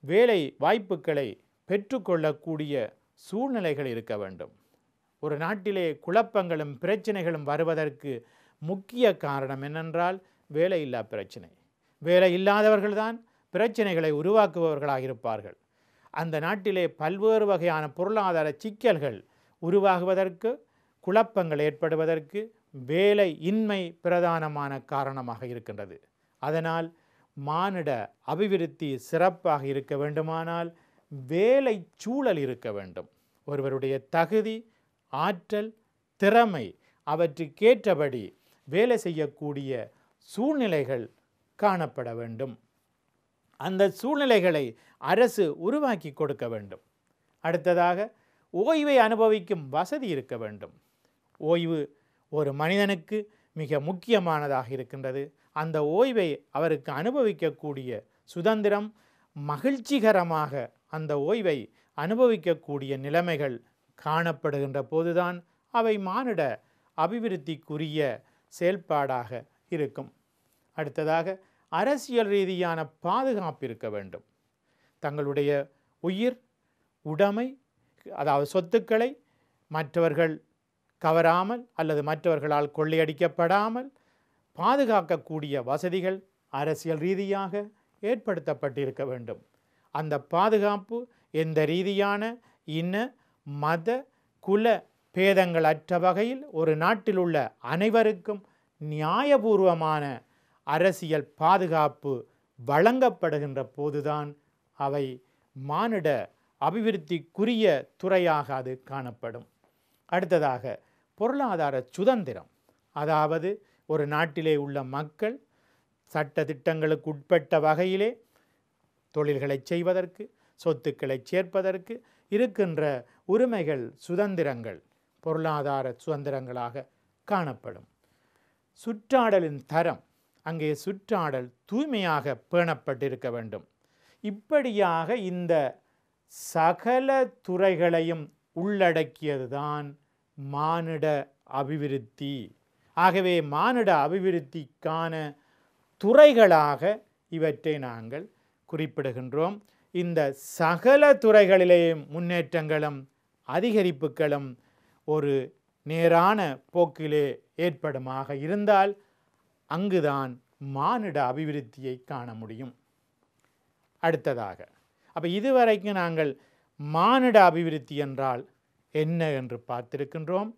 வேலை வாய்ப்புகளை பெற்றுக்கொள்ளக்கூடிய சூழ்நிலைகள் இருக்க வேண்டும் ஒரு நாட்டிலே குழப்பங்களும் பிரச்சனைகளும் வருவதற்கு முக்கிய காரணம் என்னென்றால் வேலையில்லா பிரச்சனை வேலை இல்லாதவர்கள்தான் பிரச்சனைகளை உருவாக்குபவர்களாக இருப்பார்கள் அந்த நாட்டிலே பல்வேறு வகையான பொருளாதார சிக்கல்கள் உருவாகுவதற்கு குழப்பங்கள் ஏற்படுவதற்கு வேலை இன்மை பிரதானமான காரணமாக இருக்கின்றது அதனால் மானிட அபிவிருத்தி சிறப்பாக இருக்க வேண்டுமானால் வேலை சூழல் இருக்க வேண்டும் ஒருவருடைய தகுதி ஆற்றல் திறமை அவற்றுக்கேற்றபடி வேலை செய்யக்கூடிய சூழ்நிலைகள் காணப்பட வேண்டும் அந்த சூழ்நிலைகளை அரசு உருவாக்கி கொடுக்க வேண்டும் அடுத்ததாக ஓய்வை அனுபவிக்கும் வசதி இருக்க வேண்டும் ஓய்வு ஒரு மனிதனுக்கு மிக முக்கியமானதாக இருக்கின்றது அந்த ஓய்வை அவருக்கு அனுபவிக்கக்கூடிய சுதந்திரம் மகிழ்ச்சிகரமாக அந்த ஓய்வை அனுபவிக்கக்கூடிய நிலைமைகள் காணப்படுகின்ற போதுதான் அவை மானிட அபிவிருத்திக்குரிய செயல்பாடாக இருக்கும் அடுத்ததாக அரசியல் ரீதியான பாதுகாப்பு இருக்க வேண்டும் தங்களுடைய உயிர் உடைமை அதாவது சொத்துக்களை மற்றவர்கள் கவராமல் அல்லது மற்றவர்களால் கொள்ளையடிக்கப்படாமல் பாதுகாக்கக்கூடிய வசதிகள் அரசியல் ரீதியாக ஏற்படுத்தப்பட்டிருக்க வேண்டும் அந்த பாதுகாப்பு எந்த ரீதியான இன மத குல பேதங்களற்ற வகையில் ஒரு நாட்டில் உள்ள அனைவருக்கும் நியாயபூர்வமான அரசியல் பாதுகாப்பு வழங்கப்படுகின்ற போதுதான் அவை மானிட அபிவிருத்திக்குரிய துறையாக அது காணப்படும் அடுத்ததாக பொருளாதார சுதந்திரம் அதாவது ஒரு நாட்டிலே உள்ள மக்கள் சட்ட திட்டங்களுக்கு உட்பட்ட வகையிலே தொழில்களை செய்வதற்கு சொத்துக்களை சேர்ப்பதற்கு இருக்கின்ற உரிமைகள் சுதந்திரங்கள் பொருளாதார சுதந்திரங்களாக காணப்படும் சுற்றாடலின் தரம் அங்கே சுற்றாடல் தூய்மையாக பேணப்பட்டிருக்க வேண்டும் இப்படியாக இந்த சகல துறைகளையும் உள்ளடக்கியதுதான் மானிட அபிவிருத்தி ஆகவே மானிட அபிவிருத்திக்கான துறைகளாக இவற்றை நாங்கள் குறிப்பிடுகின்றோம் இந்த சகல துறைகளிலேயும் முன்னேற்றங்களும் அதிகரிப்புகளும் ஒரு நேரான போக்கிலே ஏற்படுமாக இருந்தால் அங்குதான் மானிட அபிவிருத்தியை காண முடியும் அடுத்ததாக அப்போ இதுவரைக்கும் நாங்கள் மானிட அபிவிருத்தி என்றால் என்ன என்று பார்த்திருக்கின்றோம்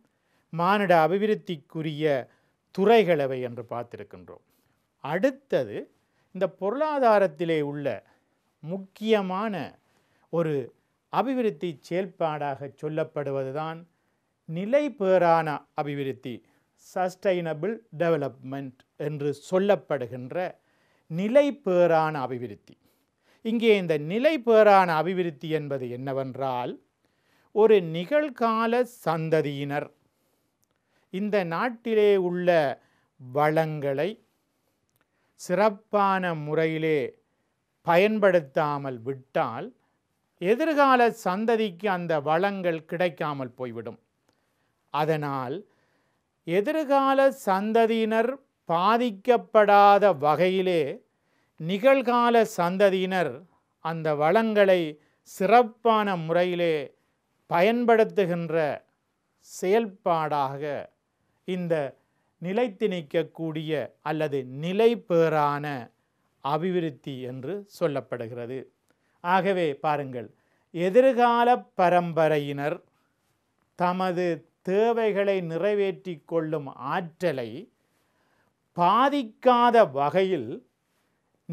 மானிட அபிவிருத்திக்குரிய துறைகளவை என்று பார்த்திருக்கின்றோம் அடுத்தது இந்த பொருளாதாரத்திலே உள்ள முக்கியமான ஒரு அபிவிருத்தி செயல்பாடாக சொல்லப்படுவதுதான் நிலைபேறான நிலை பேரான அபிவிருத்தி சஸ்டைனபிள் டெவலப்மெண்ட் என்று சொல்லப்படுகின்ற நிலை பேரான அபிவிருத்தி இங்கே இந்த நிலை பேரான அபிவிருத்தி என்பது என்னவென்றால் ஒரு நிகழ்கால சந்ததியினர் இந்த நாட்டிலே உள்ள வளங்களை சிறப்பான முறையிலே பயன்படுத்தாமல் விட்டால் எதிர்கால சந்ததிக்கு அந்த வளங்கள் கிடைக்காமல் போய்விடும் அதனால் எதிர்கால சந்ததியினர் பாதிக்கப்படாத வகையிலே நிகழ்கால சந்ததியினர் அந்த வளங்களை சிறப்பான முறையிலே பயன்படுத்துகின்ற செயல்பாடாக இந்த நிலைத்து நிற்கக்கூடிய அல்லது நிலை பேரான அபிவிருத்தி என்று சொல்லப்படுகிறது ஆகவே பாருங்கள் எதிர்கால பரம்பரையினர் தமது தேவைகளை நிறைவேற்றி கொள்ளும் ஆற்றலை பாதிக்காத வகையில்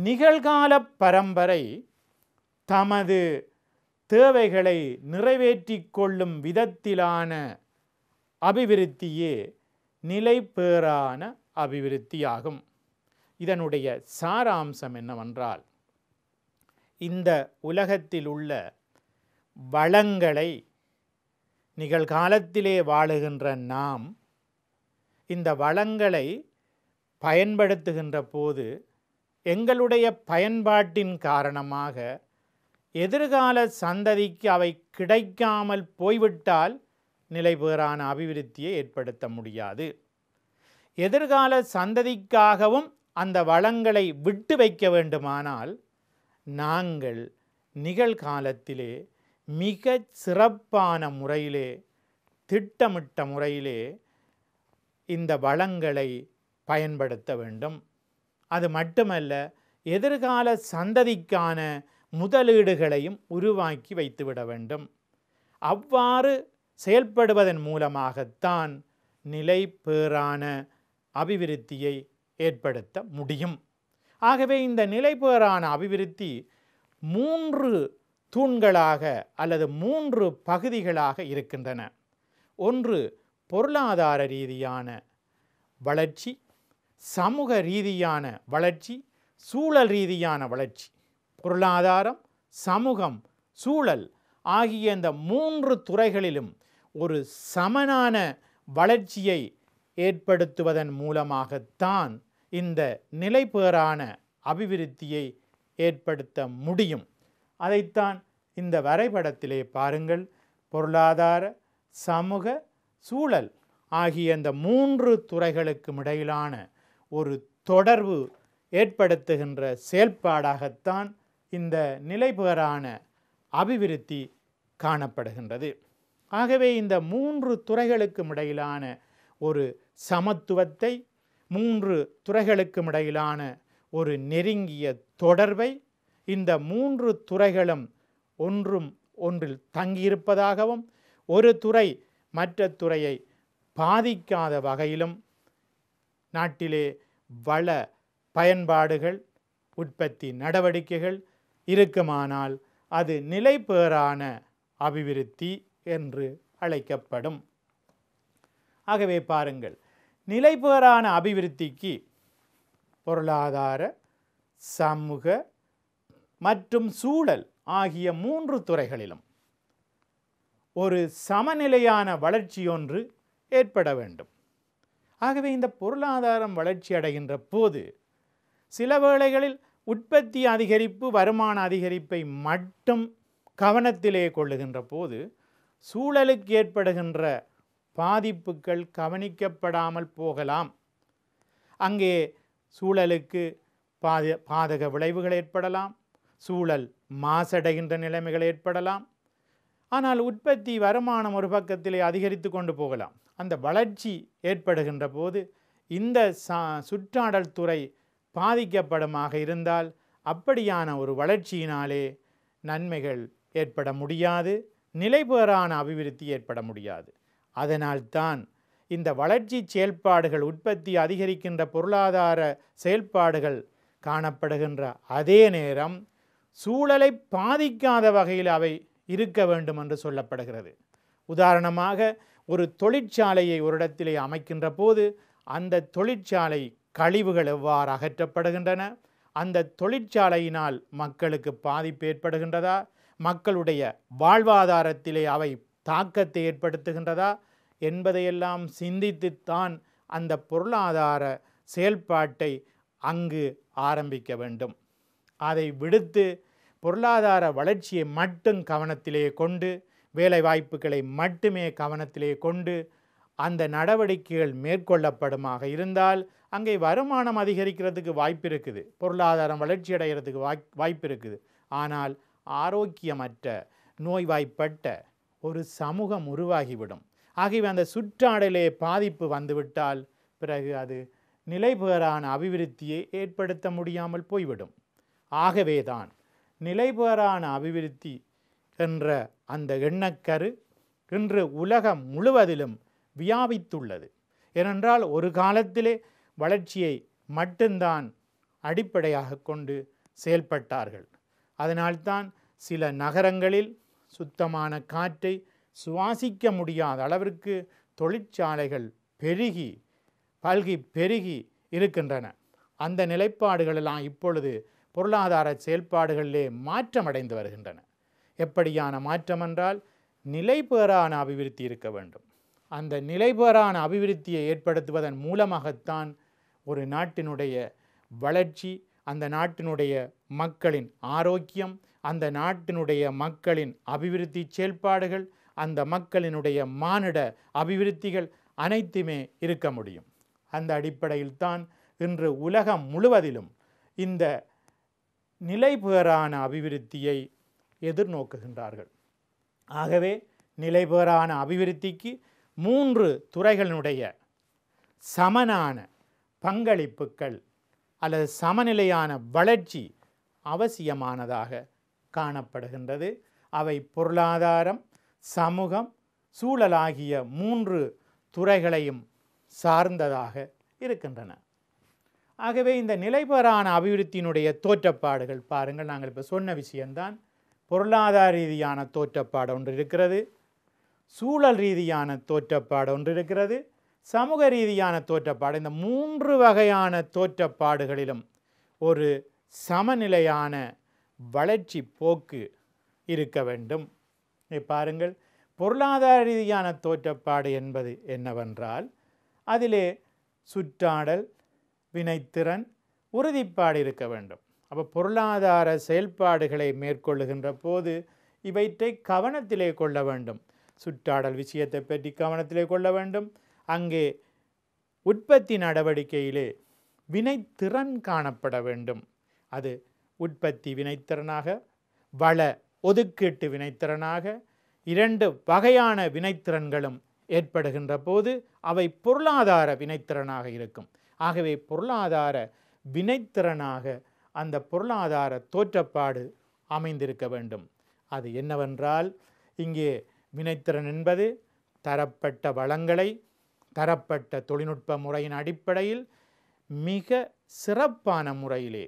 நிகழ்கால பரம்பரை தமது தேவைகளை நிறைவேற்றி கொள்ளும் விதத்திலான அபிவிருத்தியே நிலைப்பேறான அபிவிருத்தியாகும் இதனுடைய சாராம்சம் என்னவென்றால் இந்த உலகத்தில் உள்ள வளங்களை நிகழ்காலத்திலே வாழுகின்ற நாம் இந்த வளங்களை பயன்படுத்துகின்ற போது எங்களுடைய பயன்பாட்டின் காரணமாக எதிர்கால சந்ததிக்கு அவை கிடைக்காமல் போய்விட்டால் நிலைபேறான அபிவிருத்தியை ஏற்படுத்த முடியாது எதிர்கால சந்ததிக்காகவும் அந்த வளங்களை விட்டு வைக்க வேண்டுமானால் நாங்கள் நிகழ்காலத்திலே மிக சிறப்பான முறையிலே திட்டமிட்ட முறையிலே இந்த வளங்களை பயன்படுத்த வேண்டும் அது மட்டுமல்ல எதிர்கால சந்ததிக்கான முதலீடுகளையும் உருவாக்கி வைத்துவிட வேண்டும் அவ்வாறு செயல்படுவதன் மூலமாகத்தான் நிலை பேறான அபிவிருத்தியை ஏற்படுத்த முடியும் ஆகவே இந்த நிலைபேறான அபிவிருத்தி மூன்று தூண்களாக அல்லது மூன்று பகுதிகளாக இருக்கின்றன ஒன்று பொருளாதார ரீதியான வளர்ச்சி சமூக ரீதியான வளர்ச்சி சூழல் ரீதியான வளர்ச்சி பொருளாதாரம் சமூகம் சூழல் ஆகிய இந்த மூன்று துறைகளிலும் ஒரு சமனான வளர்ச்சியை ஏற்படுத்துவதன் மூலமாகத்தான் இந்த நிலைபேறான அபிவிருத்தியை ஏற்படுத்த முடியும் அதைத்தான் இந்த வரைபடத்திலே பாருங்கள் பொருளாதார சமூக சூழல் ஆகிய இந்த மூன்று துறைகளுக்கும் இடையிலான ஒரு தொடர்பு ஏற்படுத்துகின்ற செயல்பாடாகத்தான் இந்த நிலைபெறான அபிவிருத்தி காணப்படுகின்றது ஆகவே இந்த மூன்று துறைகளுக்கும் இடையிலான ஒரு சமத்துவத்தை மூன்று துறைகளுக்கும் இடையிலான ஒரு நெருங்கிய தொடர்பை இந்த மூன்று துறைகளும் ஒன்றும் ஒன்றில் தங்கியிருப்பதாகவும் ஒரு துறை மற்ற துறையை பாதிக்காத வகையிலும் நாட்டிலே வள பயன்பாடுகள் உற்பத்தி நடவடிக்கைகள் இருக்குமானால் அது நிலைபேறான அபிவிருத்தி என்று அழைக்கப்படும் ஆகவே பாருங்கள் நிலைபேறான அபிவிருத்திக்கு பொருளாதார சமூக மற்றும் சூழல் ஆகிய மூன்று துறைகளிலும் ஒரு சமநிலையான வளர்ச்சி ஒன்று ஏற்பட வேண்டும் ஆகவே இந்த பொருளாதாரம் வளர்ச்சி அடைகின்ற போது சில வேளைகளில் உற்பத்தி அதிகரிப்பு வருமான அதிகரிப்பை மட்டும் கவனத்திலே கொள்ளுகின்ற போது சூழலுக்கு ஏற்படுகின்ற பாதிப்புகள் கவனிக்கப்படாமல் போகலாம் அங்கே சூழலுக்கு பாத பாதக விளைவுகள் ஏற்படலாம் சூழல் மாசடைகின்ற நிலைமைகள் ஏற்படலாம் ஆனால் உற்பத்தி வருமானம் ஒரு பக்கத்திலே அதிகரித்து கொண்டு போகலாம் அந்த வளர்ச்சி ஏற்படுகின்ற போது இந்த சா சுற்றாடல் துறை பாதிக்கப்படுமாக இருந்தால் அப்படியான ஒரு வளர்ச்சியினாலே நன்மைகள் ஏற்பட முடியாது நிலைபெறான அபிவிருத்தி ஏற்பட முடியாது அதனால்தான் இந்த வளர்ச்சி செயல்பாடுகள் உற்பத்தி அதிகரிக்கின்ற பொருளாதார செயல்பாடுகள் காணப்படுகின்ற அதே நேரம் சூழலை பாதிக்காத வகையில் அவை இருக்க வேண்டும் என்று சொல்லப்படுகிறது உதாரணமாக ஒரு தொழிற்சாலையை ஒரு இடத்திலே அமைக்கின்ற போது அந்த தொழிற்சாலை கழிவுகள் எவ்வாறு அகற்றப்படுகின்றன அந்த தொழிற்சாலையினால் மக்களுக்கு பாதிப்பு ஏற்படுகின்றதா மக்களுடைய வாழ்வாதாரத்திலே அவை தாக்கத்தை ஏற்படுத்துகின்றதா என்பதையெல்லாம் சிந்தித்துத்தான் அந்த பொருளாதார செயல்பாட்டை அங்கு ஆரம்பிக்க வேண்டும் அதை விடுத்து பொருளாதார வளர்ச்சியை மட்டும் கவனத்திலே கொண்டு வேலை வாய்ப்புகளை மட்டுமே கவனத்திலே கொண்டு அந்த நடவடிக்கைகள் மேற்கொள்ளப்படுமாக இருந்தால் அங்கே வருமானம் அதிகரிக்கிறதுக்கு வாய்ப்பு இருக்குது பொருளாதாரம் வளர்ச்சி அடைகிறதுக்கு வாய் வாய்ப்பு இருக்குது ஆனால் ஆரோக்கியமற்ற நோய்வாய்ப்பட்ட ஒரு சமூகம் உருவாகிவிடும் ஆகியவை அந்த சுற்றாடலே பாதிப்பு வந்துவிட்டால் பிறகு அது நிலைபுகரான அபிவிருத்தியை ஏற்படுத்த முடியாமல் போய்விடும் ஆகவேதான் நிலைபுகரான அபிவிருத்தி என்ற அந்த எண்ணக்கரு இன்று உலகம் முழுவதிலும் வியாபித்துள்ளது ஏனென்றால் ஒரு காலத்திலே வளர்ச்சியை மட்டும்தான் அடிப்படையாக கொண்டு செயல்பட்டார்கள் அதனால்தான் சில நகரங்களில் சுத்தமான காற்றை சுவாசிக்க முடியாத அளவிற்கு தொழிற்சாலைகள் பெருகி பல்கி பெருகி இருக்கின்றன அந்த நிலைப்பாடுகளெல்லாம் இப்பொழுது பொருளாதார செயல்பாடுகளிலே மாற்றமடைந்து வருகின்றன எப்படியான மாற்றம் என்றால் நிலை அபிவிருத்தி இருக்க வேண்டும் அந்த நிலைபெறான அபிவிருத்தியை ஏற்படுத்துவதன் மூலமாகத்தான் ஒரு நாட்டினுடைய வளர்ச்சி அந்த நாட்டினுடைய மக்களின் ஆரோக்கியம் அந்த நாட்டினுடைய மக்களின் அபிவிருத்தி செயல்பாடுகள் அந்த மக்களினுடைய மானிட அபிவிருத்திகள் அனைத்துமே இருக்க முடியும் அந்த அடிப்படையில்தான் இன்று உலகம் முழுவதிலும் இந்த நிலைபெறான அபிவிருத்தியை எதிர்நோக்குகின்றார்கள் ஆகவே நிலைபெறான அபிவிருத்திக்கு மூன்று துறைகளினுடைய சமனான பங்களிப்புக்கள் அல்லது சமநிலையான வளர்ச்சி அவசியமானதாக காணப்படுகின்றது அவை பொருளாதாரம் சமூகம் சூழலாகிய மூன்று துறைகளையும் சார்ந்ததாக இருக்கின்றன ஆகவே இந்த நிலைபெறான அபிவிருத்தியினுடைய தோற்றப்பாடுகள் பாருங்கள் நாங்கள் இப்போ சொன்ன விஷயம்தான் பொருளாதார ரீதியான தோற்றப்பாடு ஒன்று இருக்கிறது சூழல் ரீதியான தோற்றப்பாடு ஒன்று இருக்கிறது சமூக ரீதியான தோற்றப்பாடு இந்த மூன்று வகையான தோற்றப்பாடுகளிலும் ஒரு சமநிலையான வளர்ச்சி போக்கு இருக்க வேண்டும் பாருங்கள் பொருளாதார ரீதியான தோற்றப்பாடு என்பது என்னவென்றால் அதிலே சுற்றாடல் வினைத்திறன் உறுதிப்பாடு இருக்க வேண்டும் அப்போ பொருளாதார செயல்பாடுகளை மேற்கொள்ளுகின்ற போது இவற்றை கவனத்திலே கொள்ள வேண்டும் சுற்றாடல் விஷயத்தை பற்றி கவனத்திலே கொள்ள வேண்டும் அங்கே உற்பத்தி நடவடிக்கையிலே வினைத்திறன் காணப்பட வேண்டும் அது உற்பத்தி வினைத்திறனாக வள ஒதுக்கீட்டு வினைத்திறனாக இரண்டு வகையான வினைத்திறன்களும் ஏற்படுகின்ற போது அவை பொருளாதார வினைத்திறனாக இருக்கும் ஆகவே பொருளாதார வினைத்திறனாக அந்த பொருளாதார தோற்றப்பாடு அமைந்திருக்க வேண்டும் அது என்னவென்றால் இங்கே வினைத்திறன் என்பது தரப்பட்ட வளங்களை தரப்பட்ட தொழில்நுட்ப முறையின் அடிப்படையில் மிக சிறப்பான முறையிலே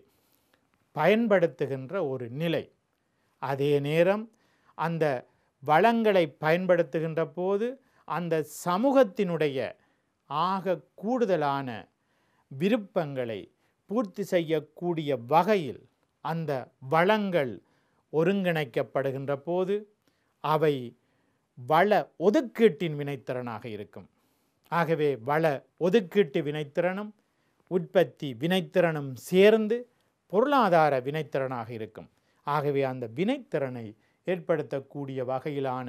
பயன்படுத்துகின்ற ஒரு நிலை அதே நேரம் அந்த வளங்களை பயன்படுத்துகின்ற போது அந்த சமூகத்தினுடைய ஆக கூடுதலான விருப்பங்களை பூர்த்தி செய்யக்கூடிய வகையில் அந்த வளங்கள் ஒருங்கிணைக்கப்படுகின்ற போது அவை வள ஒதுக்கீட்டின் வினைத்திறனாக இருக்கும் ஆகவே வள ஒதுக்கீட்டு வினைத்திறனும் உற்பத்தி வினைத்திறனும் சேர்ந்து பொருளாதார வினைத்திறனாக இருக்கும் ஆகவே அந்த வினைத்திறனை ஏற்படுத்தக்கூடிய வகையிலான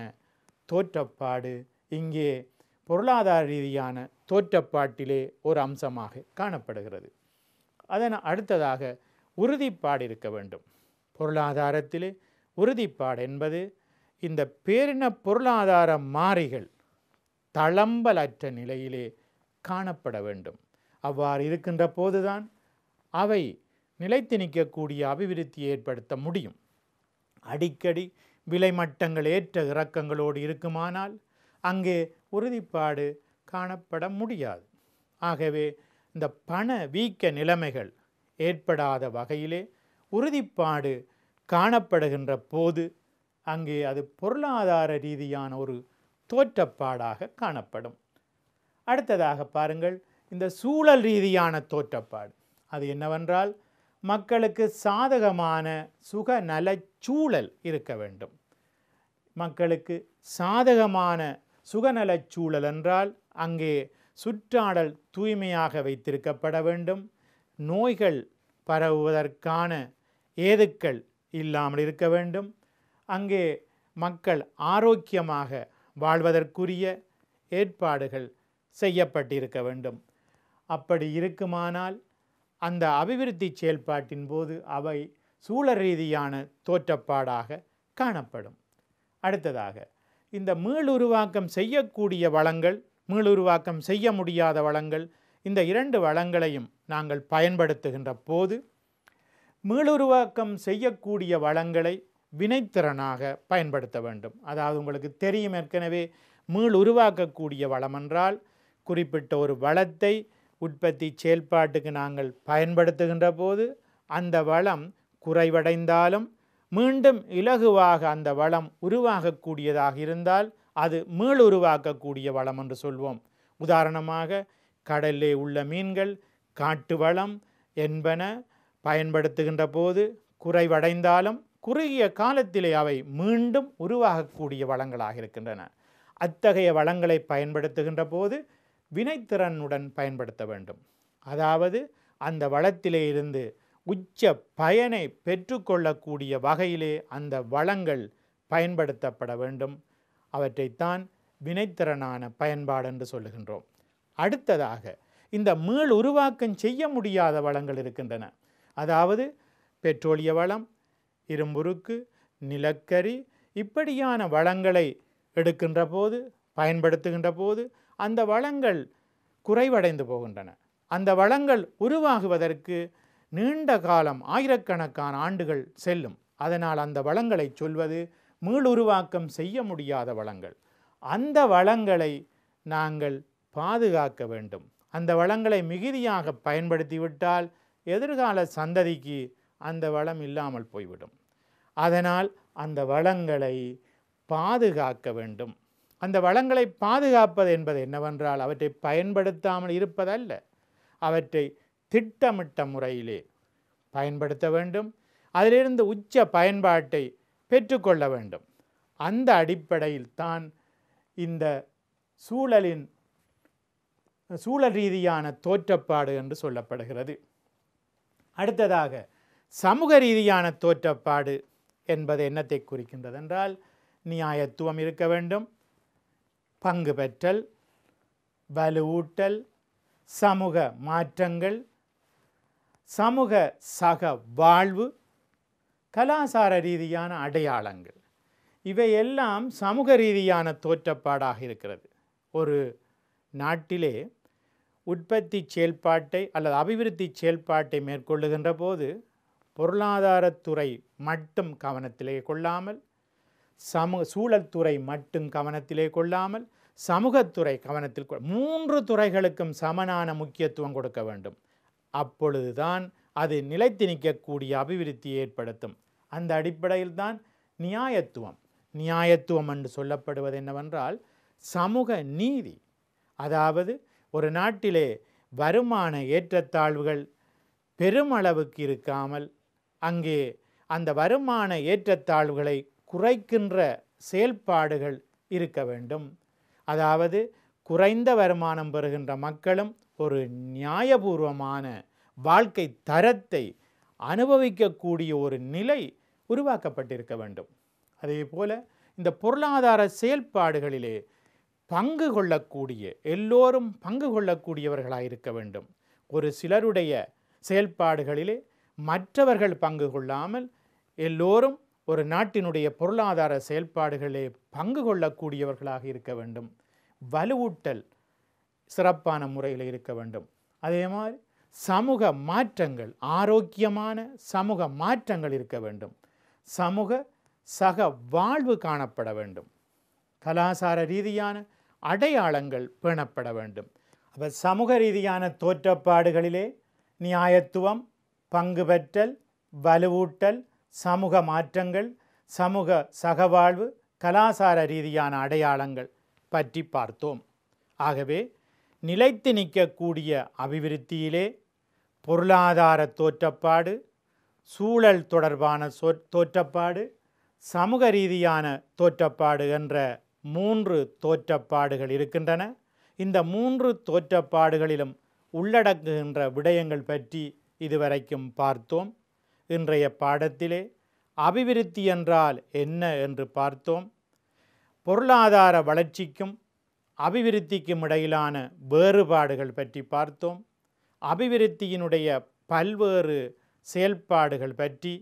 தோற்றப்பாடு இங்கே பொருளாதார ரீதியான தோற்றப்பாட்டிலே ஒரு அம்சமாக காணப்படுகிறது அதன் அடுத்ததாக உறுதிப்பாடு இருக்க வேண்டும் பொருளாதாரத்திலே உறுதிப்பாடு என்பது இந்த பேரின பொருளாதார மாறிகள் தளம்பலற்ற நிலையிலே காணப்பட வேண்டும் அவ்வாறு இருக்கின்ற போதுதான் அவை நிலைத்து நிற்கக்கூடிய அபிவிருத்தி ஏற்படுத்த முடியும் அடிக்கடி விலை மட்டங்கள் ஏற்ற இறக்கங்களோடு இருக்குமானால் அங்கே உறுதிப்பாடு காணப்பட முடியாது ஆகவே இந்த பண வீக்க நிலைமைகள் ஏற்படாத வகையிலே உறுதிப்பாடு காணப்படுகின்ற போது அங்கே அது பொருளாதார ரீதியான ஒரு தோற்றப்பாடாக காணப்படும் அடுத்ததாக பாருங்கள் இந்த சூழல் ரீதியான தோற்றப்பாடு அது என்னவென்றால் மக்களுக்கு சாதகமான சுக சூழல் இருக்க வேண்டும் மக்களுக்கு சாதகமான சுகநலச் சூழல் என்றால் அங்கே சுற்றாடல் தூய்மையாக வைத்திருக்கப்பட வேண்டும் நோய்கள் பரவுவதற்கான ஏதுக்கள் இல்லாமல் இருக்க வேண்டும் அங்கே மக்கள் ஆரோக்கியமாக வாழ்வதற்குரிய ஏற்பாடுகள் செய்யப்பட்டிருக்க வேண்டும் அப்படி இருக்குமானால் அந்த அபிவிருத்தி செயல்பாட்டின் போது அவை சூழ ரீதியான தோற்றப்பாடாக காணப்படும் அடுத்ததாக இந்த மீளுருவாக்கம் செய்யக்கூடிய வளங்கள் மீளுருவாக்கம் செய்ய முடியாத வளங்கள் இந்த இரண்டு வளங்களையும் நாங்கள் பயன்படுத்துகின்ற போது மீளுருவாக்கம் செய்யக்கூடிய வளங்களை வினைத்திறனாக பயன்படுத்த வேண்டும் அதாவது உங்களுக்கு தெரியும் ஏற்கனவே மீள் உருவாக்கக்கூடிய வளம் என்றால் குறிப்பிட்ட ஒரு வளத்தை உற்பத்தி செயல்பாட்டுக்கு நாங்கள் பயன்படுத்துகின்ற போது அந்த வளம் குறைவடைந்தாலும் மீண்டும் இலகுவாக அந்த வளம் உருவாகக்கூடியதாக இருந்தால் அது மீள் உருவாக்கக்கூடிய வளம் என்று சொல்வோம் உதாரணமாக கடலிலே உள்ள மீன்கள் காட்டு வளம் என்பன பயன்படுத்துகின்ற போது குறைவடைந்தாலும் குறுகிய காலத்திலே அவை மீண்டும் உருவாகக்கூடிய வளங்களாக இருக்கின்றன அத்தகைய வளங்களை பயன்படுத்துகின்ற போது வினைத்திறனுடன் பயன்படுத்த வேண்டும் அதாவது அந்த வளத்திலே இருந்து உச்ச பயனை பெற்றுக்கொள்ளக்கூடிய வகையிலே அந்த வளங்கள் பயன்படுத்தப்பட வேண்டும் அவற்றைத்தான் வினைத்திறனான பயன்பாடு என்று சொல்லுகின்றோம் அடுத்ததாக இந்த மீள் உருவாக்கம் செய்ய முடியாத வளங்கள் இருக்கின்றன அதாவது பெட்ரோலிய வளம் இரும்புருக்கு நிலக்கரி இப்படியான வளங்களை எடுக்கின்ற போது பயன்படுத்துகின்ற போது அந்த வளங்கள் குறைவடைந்து போகின்றன அந்த வளங்கள் உருவாகுவதற்கு நீண்ட காலம் ஆயிரக்கணக்கான ஆண்டுகள் செல்லும் அதனால் அந்த வளங்களை சொல்வது மீளுருவாக்கம் செய்ய முடியாத வளங்கள் அந்த வளங்களை நாங்கள் பாதுகாக்க வேண்டும் அந்த வளங்களை மிகுதியாக பயன்படுத்திவிட்டால் எதிர்கால சந்ததிக்கு அந்த வளம் இல்லாமல் போய்விடும் அதனால் அந்த வளங்களை பாதுகாக்க வேண்டும் அந்த வளங்களை பாதுகாப்பது என்பது என்னவென்றால் அவற்றை பயன்படுத்தாமல் இருப்பதல்ல அவற்றை திட்டமிட்ட முறையிலே பயன்படுத்த வேண்டும் அதிலிருந்து உச்ச பயன்பாட்டை பெற்றுக்கொள்ள வேண்டும் அந்த அடிப்படையில் தான் இந்த சூழலின் சூழல் ரீதியான தோற்றப்பாடு என்று சொல்லப்படுகிறது அடுத்ததாக சமூக ரீதியான தோற்றப்பாடு என்பது என்னத்தை குறிக்கின்றது என்றால் நியாயத்துவம் இருக்க வேண்டும் பங்கு பெற்றல் வலுவூட்டல் சமூக மாற்றங்கள் சமூக சக வாழ்வு கலாசார ரீதியான அடையாளங்கள் இவையெல்லாம் சமூக ரீதியான தோற்றப்பாடாக இருக்கிறது ஒரு நாட்டிலே உற்பத்தி செயல்பாட்டை அல்லது அபிவிருத்தி செயல்பாட்டை மேற்கொள்ளுகின்ற போது பொருளாதாரத்துறை மட்டும் கவனத்திலே கொள்ளாமல் சமூக சூழல்துறை மட்டும் கவனத்திலே கொள்ளாமல் சமூகத்துறை கவனத்தில் மூன்று துறைகளுக்கும் சமனான முக்கியத்துவம் கொடுக்க வேண்டும் அப்பொழுதுதான் அது நிலைத்து நிற்கக்கூடிய அபிவிருத்தி ஏற்படுத்தும் அந்த அடிப்படையில் தான் நியாயத்துவம் நியாயத்துவம் என்று சொல்லப்படுவது என்னவென்றால் சமூக நீதி அதாவது ஒரு நாட்டிலே வருமான ஏற்றத்தாழ்வுகள் பெருமளவுக்கு இருக்காமல் அங்கே அந்த வருமான ஏற்றத்தாழ்வுகளை குறைக்கின்ற செயல்பாடுகள் இருக்க வேண்டும் அதாவது குறைந்த வருமானம் பெறுகின்ற மக்களும் ஒரு நியாயபூர்வமான வாழ்க்கை தரத்தை அனுபவிக்கக்கூடிய ஒரு நிலை உருவாக்கப்பட்டிருக்க வேண்டும் அதே போல் இந்த பொருளாதார செயல்பாடுகளிலே பங்கு கொள்ளக்கூடிய எல்லோரும் பங்கு கொள்ளக்கூடியவர்களாக இருக்க வேண்டும் ஒரு சிலருடைய செயல்பாடுகளிலே மற்றவர்கள் பங்கு கொள்ளாமல் எல்லோரும் ஒரு நாட்டினுடைய பொருளாதார செயல்பாடுகளே பங்கு கொள்ளக்கூடியவர்களாக இருக்க வேண்டும் வலுவூட்டல் சிறப்பான முறையில் இருக்க வேண்டும் அதே மாதிரி சமூக மாற்றங்கள் ஆரோக்கியமான சமூக மாற்றங்கள் இருக்க வேண்டும் சமூக சக வாழ்வு காணப்பட வேண்டும் கலாசார ரீதியான அடையாளங்கள் பேணப்பட வேண்டும் அப்போ சமூக ரீதியான தோற்றப்பாடுகளிலே நியாயத்துவம் பங்குபற்றல் வலுவூட்டல் சமூக மாற்றங்கள் சமூக சகவாழ்வு கலாசார ரீதியான அடையாளங்கள் பற்றி பார்த்தோம் ஆகவே நிலைத்து நிற்கக்கூடிய அபிவிருத்தியிலே பொருளாதார தோற்றப்பாடு சூழல் தொடர்பான சொ தோற்றப்பாடு சமூக ரீதியான தோற்றப்பாடு என்ற மூன்று தோற்றப்பாடுகள் இருக்கின்றன இந்த மூன்று தோற்றப்பாடுகளிலும் உள்ளடக்குகின்ற விடயங்கள் பற்றி இதுவரைக்கும் பார்த்தோம் இன்றைய பாடத்திலே அபிவிருத்தி என்றால் என்ன என்று பார்த்தோம் பொருளாதார வளர்ச்சிக்கும் அபிவிருத்திக்கும் இடையிலான வேறுபாடுகள் பற்றி பார்த்தோம் அபிவிருத்தியினுடைய பல்வேறு செயல்பாடுகள் பற்றி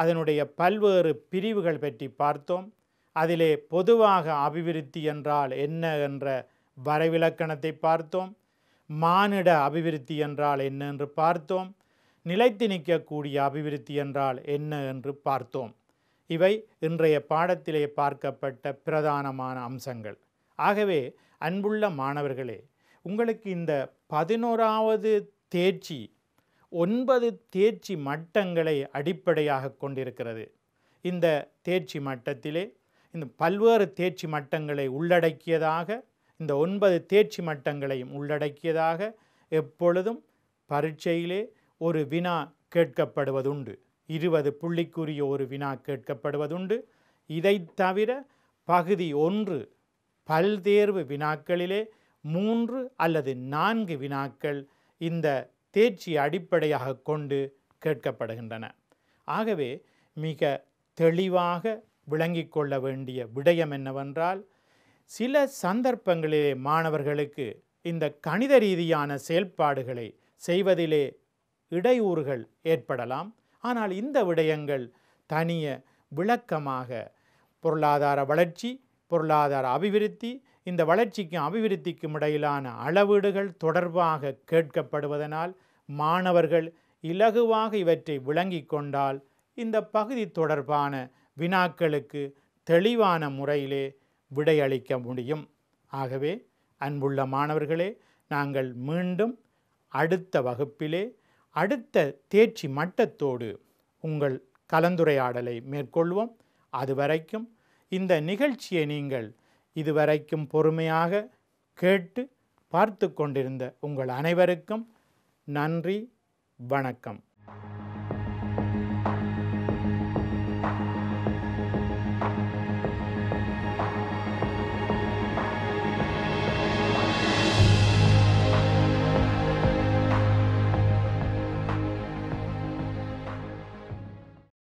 அதனுடைய பல்வேறு பிரிவுகள் பற்றி பார்த்தோம் அதிலே பொதுவாக அபிவிருத்தி என்றால் என்ன என்ற வரைவிலக்கணத்தை பார்த்தோம் மானிட அபிவிருத்தி என்றால் என்ன என்று பார்த்தோம் நிலைத்து நிற்கக்கூடிய அபிவிருத்தி என்றால் என்ன என்று பார்த்தோம் இவை இன்றைய பாடத்திலே பார்க்கப்பட்ட பிரதானமான அம்சங்கள் ஆகவே அன்புள்ள மாணவர்களே உங்களுக்கு இந்த பதினோராவது தேர்ச்சி ஒன்பது தேர்ச்சி மட்டங்களை அடிப்படையாக கொண்டிருக்கிறது இந்த தேர்ச்சி மட்டத்திலே இந்த பல்வேறு தேர்ச்சி மட்டங்களை உள்ளடக்கியதாக இந்த ஒன்பது தேர்ச்சி மட்டங்களையும் உள்ளடக்கியதாக எப்பொழுதும் பரீட்சையிலே ஒரு வினா கேட்கப்படுவதுண்டு இருபது புள்ளிக்குரிய ஒரு வினா கேட்கப்படுவதுண்டு இதை தவிர பகுதி ஒன்று பல்தேர்வு வினாக்களிலே மூன்று அல்லது நான்கு வினாக்கள் இந்த தேர்ச்சி அடிப்படையாக கொண்டு கேட்கப்படுகின்றன ஆகவே மிக தெளிவாக விளங்கிக் கொள்ள வேண்டிய விடயம் என்னவென்றால் சில சந்தர்ப்பங்களிலே மாணவர்களுக்கு இந்த கணித ரீதியான செயல்பாடுகளை செய்வதிலே இடையூறுகள் ஏற்படலாம் ஆனால் இந்த விடயங்கள் தனிய விளக்கமாக பொருளாதார வளர்ச்சி பொருளாதார அபிவிருத்தி இந்த வளர்ச்சிக்கும் அபிவிருத்திக்கும் இடையிலான அளவீடுகள் தொடர்பாக கேட்கப்படுவதனால் மாணவர்கள் இலகுவாக இவற்றை விளங்கி கொண்டால் இந்த பகுதி தொடர்பான வினாக்களுக்கு தெளிவான முறையிலே விடையளிக்க முடியும் ஆகவே அன்புள்ள மாணவர்களே நாங்கள் மீண்டும் அடுத்த வகுப்பிலே அடுத்த தேர்ச்சி மட்டத்தோடு உங்கள் கலந்துரையாடலை மேற்கொள்வோம் அதுவரைக்கும் இந்த நிகழ்ச்சியை நீங்கள் இதுவரைக்கும் பொறுமையாக கேட்டு பார்த்து கொண்டிருந்த உங்கள் அனைவருக்கும் நன்றி வணக்கம்